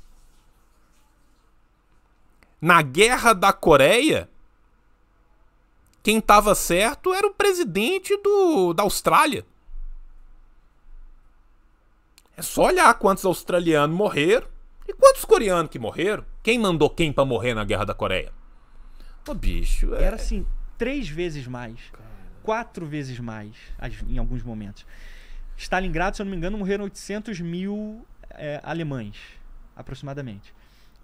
Na guerra da Coreia, quem estava certo era o presidente do, da Austrália. É só olhar quantos australianos morreram e quantos coreanos que morreram. Quem mandou quem para morrer na Guerra da Coreia? O bicho. É... Era assim, três vezes mais. Quatro vezes mais, em alguns momentos. Stalingrado, se eu não me engano, morreram 800 mil é, alemães, aproximadamente.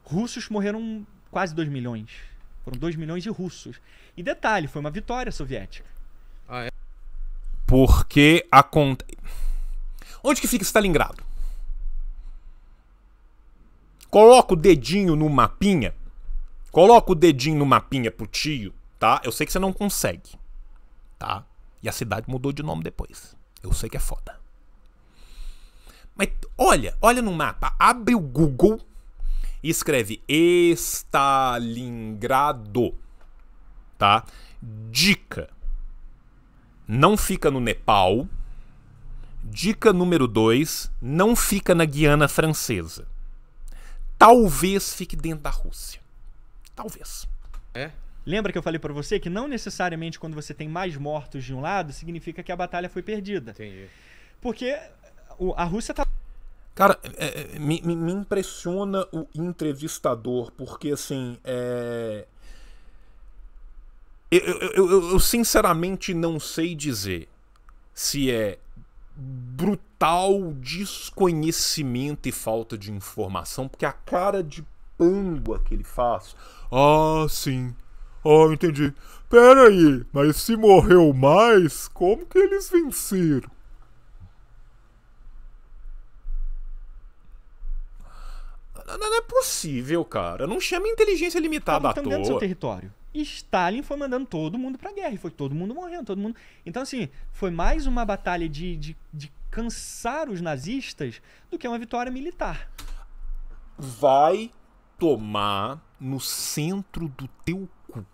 Russos morreram quase 2 milhões. Foram 2 milhões de russos. E detalhe, foi uma vitória soviética. Ah, é? Porque a conta. Onde que fica Stalingrado? Coloca o dedinho no mapinha. Coloca o dedinho no mapinha pro tio, tá? Eu sei que você não consegue, tá? E a cidade mudou de nome depois. Eu sei que é foda. Mas olha, olha no mapa. Abre o Google e escreve Estalingrado, tá? Dica. Não fica no Nepal. Dica número 2, não fica na Guiana Francesa talvez fique dentro da Rússia. Talvez. É? Lembra que eu falei para você que não necessariamente quando você tem mais mortos de um lado significa que a batalha foi perdida. Entendi. Porque a Rússia tá. Cara, é, é me, me, impressiona o entrevistador, porque assim. É... Eu, eu, eu, eu sinceramente não sei dizer se é brutal desconhecimento e falta de informação, porque a cara de pângua que ele faz. Ah, sim. Ah, entendi. Pera aí, mas se morreu mais, como que eles venceram? Não, não é possível, cara. Não chama inteligência limitada tá à toa. seu território. Stalin foi mandando todo mundo pra guerra. E foi todo mundo morrendo, todo mundo. Então, assim, foi mais uma batalha de, de, de cansar os nazistas do que uma vitória militar. Vai tomar no centro do teu cu.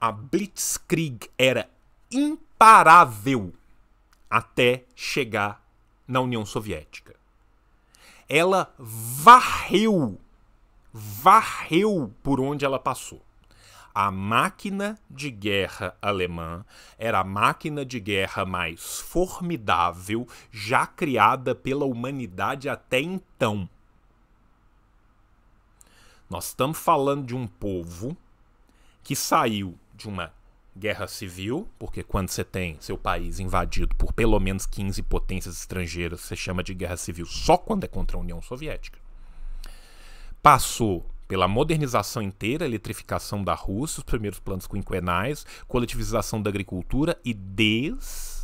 A Blitzkrieg era imparável até chegar na União Soviética. Ela varreu, varreu por onde ela passou a máquina de guerra alemã era a máquina de guerra mais formidável já criada pela humanidade até então. Nós estamos falando de um povo que saiu de uma guerra civil, porque quando você tem seu país invadido por pelo menos 15 potências estrangeiras, você chama de guerra civil só quando é contra a União Soviética. Passou pela modernização inteira, eletrificação da Rússia, os primeiros planos quinquenais, coletivização da agricultura e desde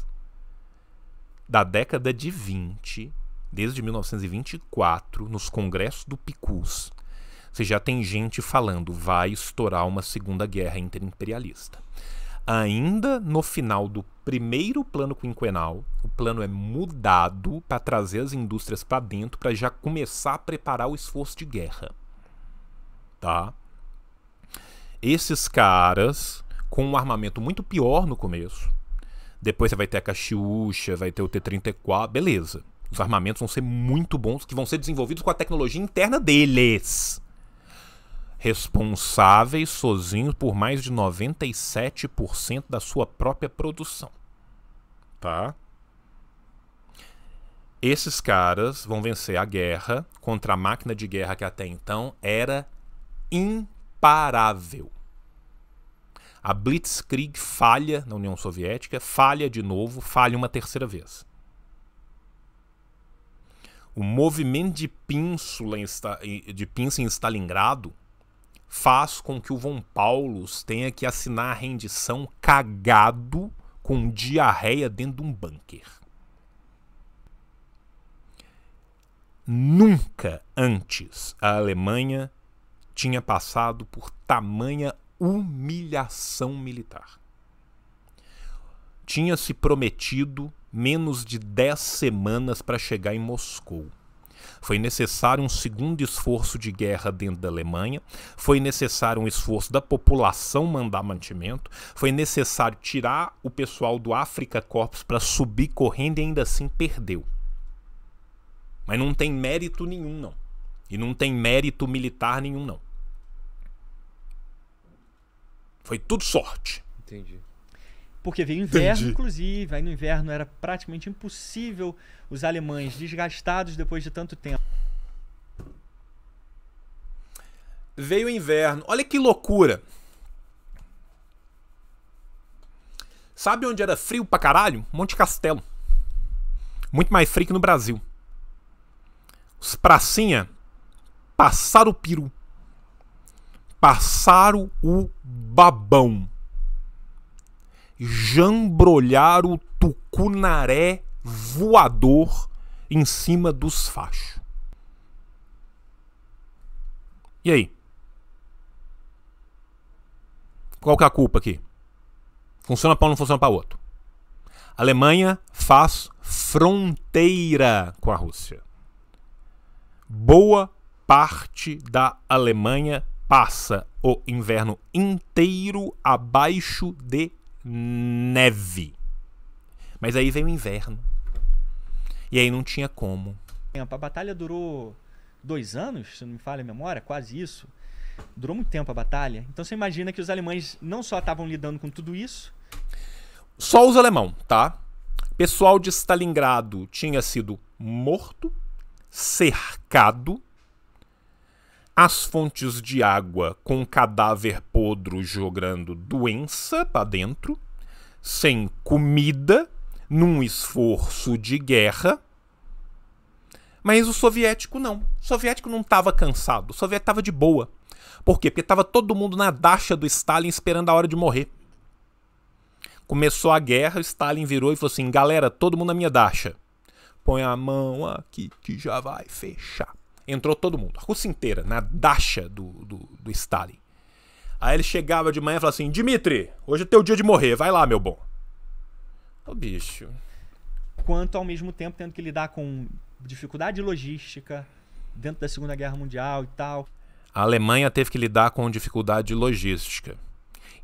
da década de 20, desde 1924, nos congressos do PICUS, você já tem gente falando vai estourar uma segunda guerra interimperialista. Ainda no final do primeiro plano quinquenal, o plano é mudado para trazer as indústrias para dentro para já começar a preparar o esforço de guerra tá? Esses caras com um armamento muito pior no começo. Depois você vai ter a Caxiúcha, vai ter o T-34, beleza. Os armamentos vão ser muito bons, que vão ser desenvolvidos com a tecnologia interna deles. Responsáveis sozinhos por mais de 97% da sua própria produção. Tá? Esses caras vão vencer a guerra contra a máquina de guerra que até então era imparável. A Blitzkrieg falha na União Soviética, falha de novo, falha uma terceira vez. O movimento de pinça em Stalingrado faz com que o Von Paulus tenha que assinar a rendição cagado com diarreia dentro de um bunker. Nunca antes a Alemanha tinha passado por tamanha humilhação militar. Tinha se prometido menos de dez semanas para chegar em Moscou. Foi necessário um segundo esforço de guerra dentro da Alemanha, foi necessário um esforço da população mandar mantimento, foi necessário tirar o pessoal do África Corps para subir correndo e ainda assim perdeu. Mas não tem mérito nenhum, não. E não tem mérito militar nenhum, não. Foi tudo sorte. Entendi. Porque veio inverno, Entendi. inclusive. Aí no inverno era praticamente impossível os alemães, desgastados depois de tanto tempo. Veio o inverno. Olha que loucura. Sabe onde era frio pra caralho? Monte Castelo. Muito mais frio que no Brasil. Os pracinha passaram o peru passaram o babão, jambrolharam o tucunaré voador em cima dos fachos. E aí? Qual que é a culpa aqui? Funciona para um, não funciona para outro. A Alemanha faz fronteira com a Rússia. Boa parte da Alemanha passa o inverno inteiro abaixo de neve. Mas aí veio o inverno. E aí não tinha como. A batalha durou dois anos, se não me falha a memória, quase isso. Durou muito tempo a batalha. Então você imagina que os alemães não só estavam lidando com tudo isso. Só os alemão, tá? Pessoal de Stalingrado tinha sido morto, cercado as fontes de água com cadáver podre jogando doença para dentro, sem comida, num esforço de guerra. Mas o soviético não. O soviético não estava cansado. O soviético estava de boa. Por quê? Porque estava todo mundo na dacha do Stalin esperando a hora de morrer. Começou a guerra, o Stalin virou e falou assim: galera, todo mundo na minha dacha. Põe a mão aqui que já vai fechar. Entrou todo mundo, a Rússia inteira, na dacha do, do, do Stalin. Aí ele chegava de manhã e falava assim: Dimitri, hoje é teu dia de morrer, vai lá, meu bom. Ô bicho. Quanto ao mesmo tempo tendo que lidar com dificuldade logística dentro da Segunda Guerra Mundial e tal. A Alemanha teve que lidar com dificuldade logística.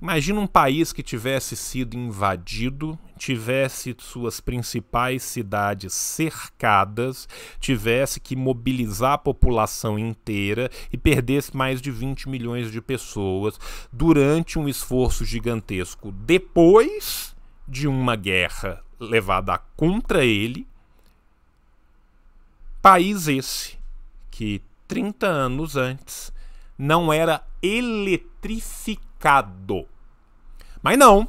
Imagina um país que tivesse sido invadido, tivesse suas principais cidades cercadas, tivesse que mobilizar a população inteira e perdesse mais de 20 milhões de pessoas durante um esforço gigantesco depois de uma guerra levada contra ele. País esse que 30 anos antes não era eletrificado mercado. Mas não.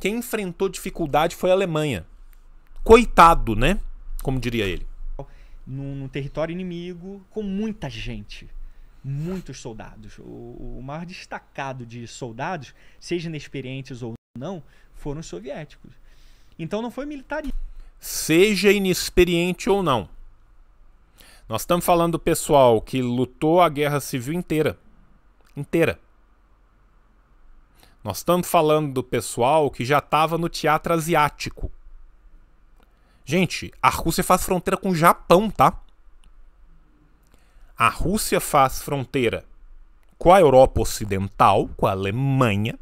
Quem enfrentou dificuldade foi a Alemanha. Coitado, né? Como diria ele. Num, num território inimigo, com muita gente. Muitos soldados. O, o maior destacado de soldados, seja inexperientes ou não, foram os soviéticos. Então não foi militarismo. Seja inexperiente ou não. Nós estamos falando do pessoal que lutou a guerra civil inteira. Inteira. Nós estamos falando do pessoal que já estava no teatro asiático. Gente, a Rússia faz fronteira com o Japão, tá? A Rússia faz fronteira com a Europa Ocidental, com a Alemanha,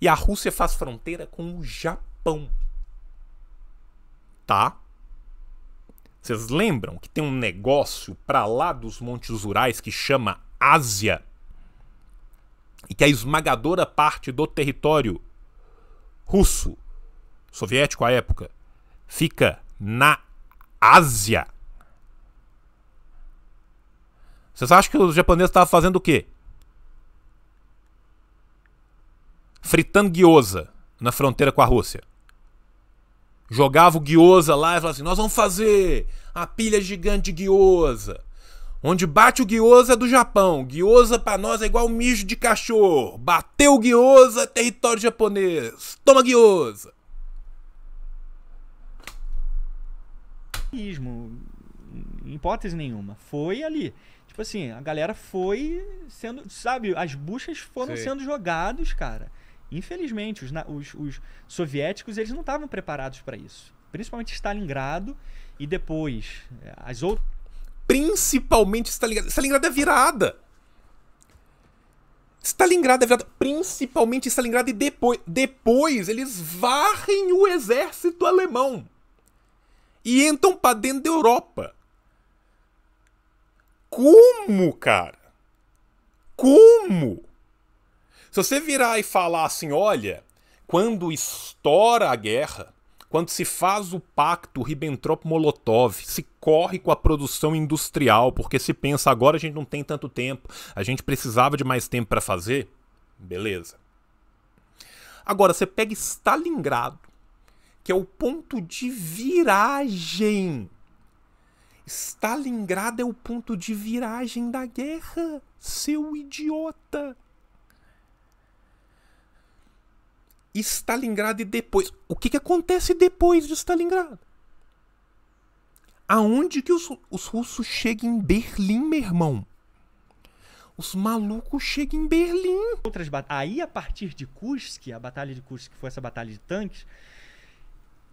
e a Rússia faz fronteira com o Japão. Tá? Vocês lembram que tem um negócio para lá dos Montes Urais que chama Ásia? e que a esmagadora parte do território russo, soviético à época, fica na Ásia. Vocês acham que os japoneses estavam fazendo o quê? Fritando guiosa na fronteira com a Rússia. Jogava o guiosa lá e falava assim: Nós vamos fazer a pilha gigante de guiosa. Onde bate o guiosa é do Japão. Guiosa pra nós é igual mijo de cachorro. Bateu guiosa, território japonês. Toma guiosa. Em hipótese nenhuma. Foi ali. Tipo assim, a galera foi sendo. Sabe, as buchas foram Sim. sendo jogados, cara. Infelizmente, os, os, os soviéticos eles não estavam preparados para isso. Principalmente Stalingrado e depois eh, as outras principalmente Stalingrado. Stalingrado é virada. Stalingrado é virada, principalmente Stalingrado, e depois, depois eles varrem o exército alemão e entram para dentro da Europa. Como, cara? Como? Se você virar e falar assim, olha, quando estoura a guerra, quando se faz o pacto Ribbentrop-Molotov, se corre com a produção industrial, porque se pensa agora a gente não tem tanto tempo, a gente precisava de mais tempo para fazer, beleza. Agora você pega Stalingrado, que é o ponto de viragem. Stalingrado é o ponto de viragem da guerra, seu idiota. Stalingrado e depois. O que, que acontece depois de Stalingrado? Aonde que os, os russos chegam em Berlim, meu irmão? Os malucos chegam em Berlim. Outras Aí, a partir de Kursk, a batalha de Kursk, que foi essa batalha de tanques,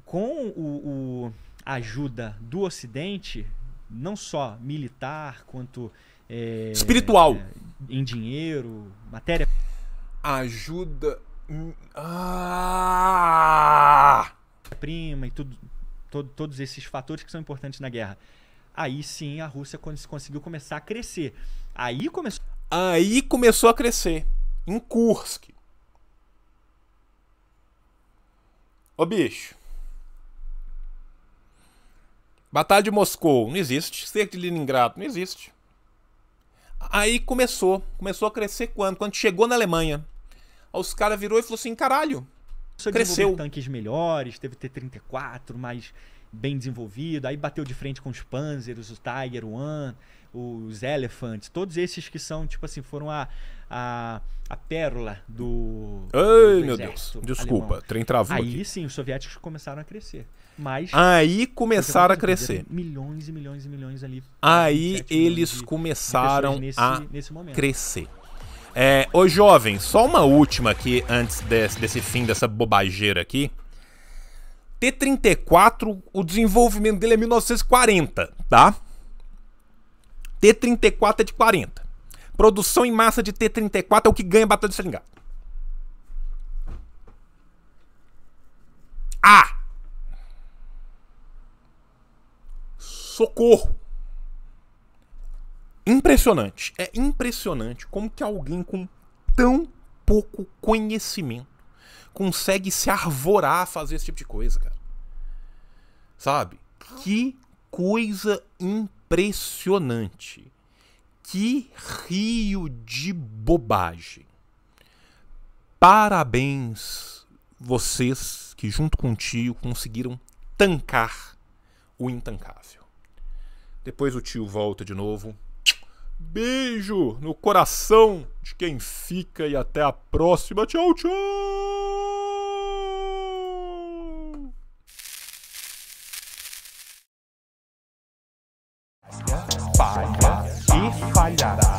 com o, o ajuda do Ocidente, não só militar quanto é, espiritual, é, em dinheiro, matéria, ajuda ah! Prima e tudo, todo, todos esses fatores que são importantes na guerra. Aí sim a Rússia conseguiu começar a crescer. Aí começou. Aí começou a crescer. Em Kursk. Ô bicho. Batalha de Moscou não existe. Cerca de Leningrado não existe. Aí começou. Começou a crescer quando? Quando chegou na Alemanha. Aí os caras virou e falou assim: caralho. Você cresceu. tanques melhores, teve T-34, mais bem desenvolvido. Aí bateu de frente com os Panzers, o Tiger One, os Elephants, todos esses que são, tipo assim, foram a, a, a pérola do. Ai, do meu Deus. Desculpa, alemão. trem travou. Aí aqui. sim, os soviéticos começaram a crescer. Mas. Aí começaram a crescer. Milhões e milhões e milhões ali. Aí eles começaram de, a nesse crescer. É, ô jovem, só uma última aqui antes desse, desse fim dessa bobageira aqui. T-34, o desenvolvimento dele é 1940, tá? T-34 é de 40. Produção em massa de T-34 é o que ganha a Batalha de Seringal. Ah! Socorro! Impressionante. É impressionante como que alguém com tão pouco conhecimento consegue se arvorar a fazer esse tipo de coisa, cara. Sabe? Que coisa impressionante. Que rio de bobagem. Parabéns vocês que junto com o tio conseguiram tancar o intancável. Depois o tio volta de novo Beijo no coração de quem fica e até a próxima. Tchau, tchau! e falhará.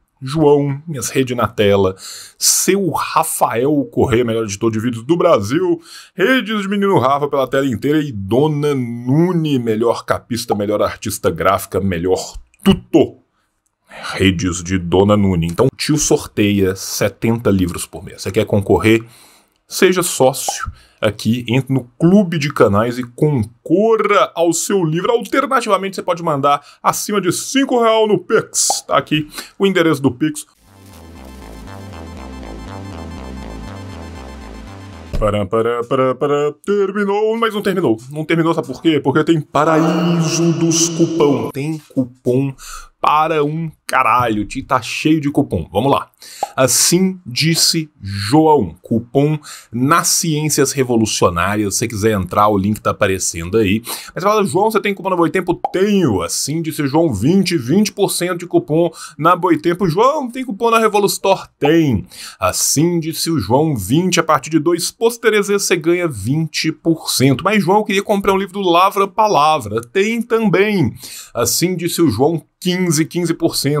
João, minhas redes na tela, seu Rafael Correia, melhor editor de vídeos do Brasil, redes de Menino Rafa pela tela inteira e Dona Nune, melhor capista, melhor artista gráfica, melhor tutor. Redes de Dona Nune. Então, o tio sorteia 70 livros por mês. Você quer concorrer? Seja sócio aqui, entre no clube de canais e concorra ao seu livro. Alternativamente, você pode mandar acima de cinco real no Pix. Tá aqui o endereço do Pix. para para para para terminou, mas não terminou. Não terminou, sabe por quê? Porque tem paraíso dos cupom. Tem cupom para um caralho, o tá cheio de cupom. Vamos lá. Assim disse João, cupom nas ciências revolucionárias. Se você quiser entrar, o link tá aparecendo aí. Mas fala, João, você tem cupom na Boitempo? Tenho. Assim disse João, 20, 20% de cupom na Boitempo. João, tem cupom na Revolustor? Tem. Assim disse o João, 20 a partir de dois posterizes você ganha 20%. Mas João queria comprar um livro do Lavra Palavra. Tem também. Assim disse o João, 15, 15%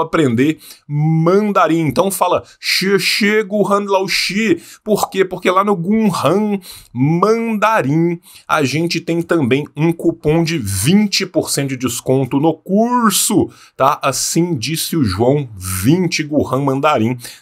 aprender mandarim. Então fala Xie Guhan Lao Xi. Por quê? Porque lá no Gunhan Mandarim a gente tem também um cupom de 20% de desconto no curso, tá? Assim disse o João, 20 Guhan Mandarim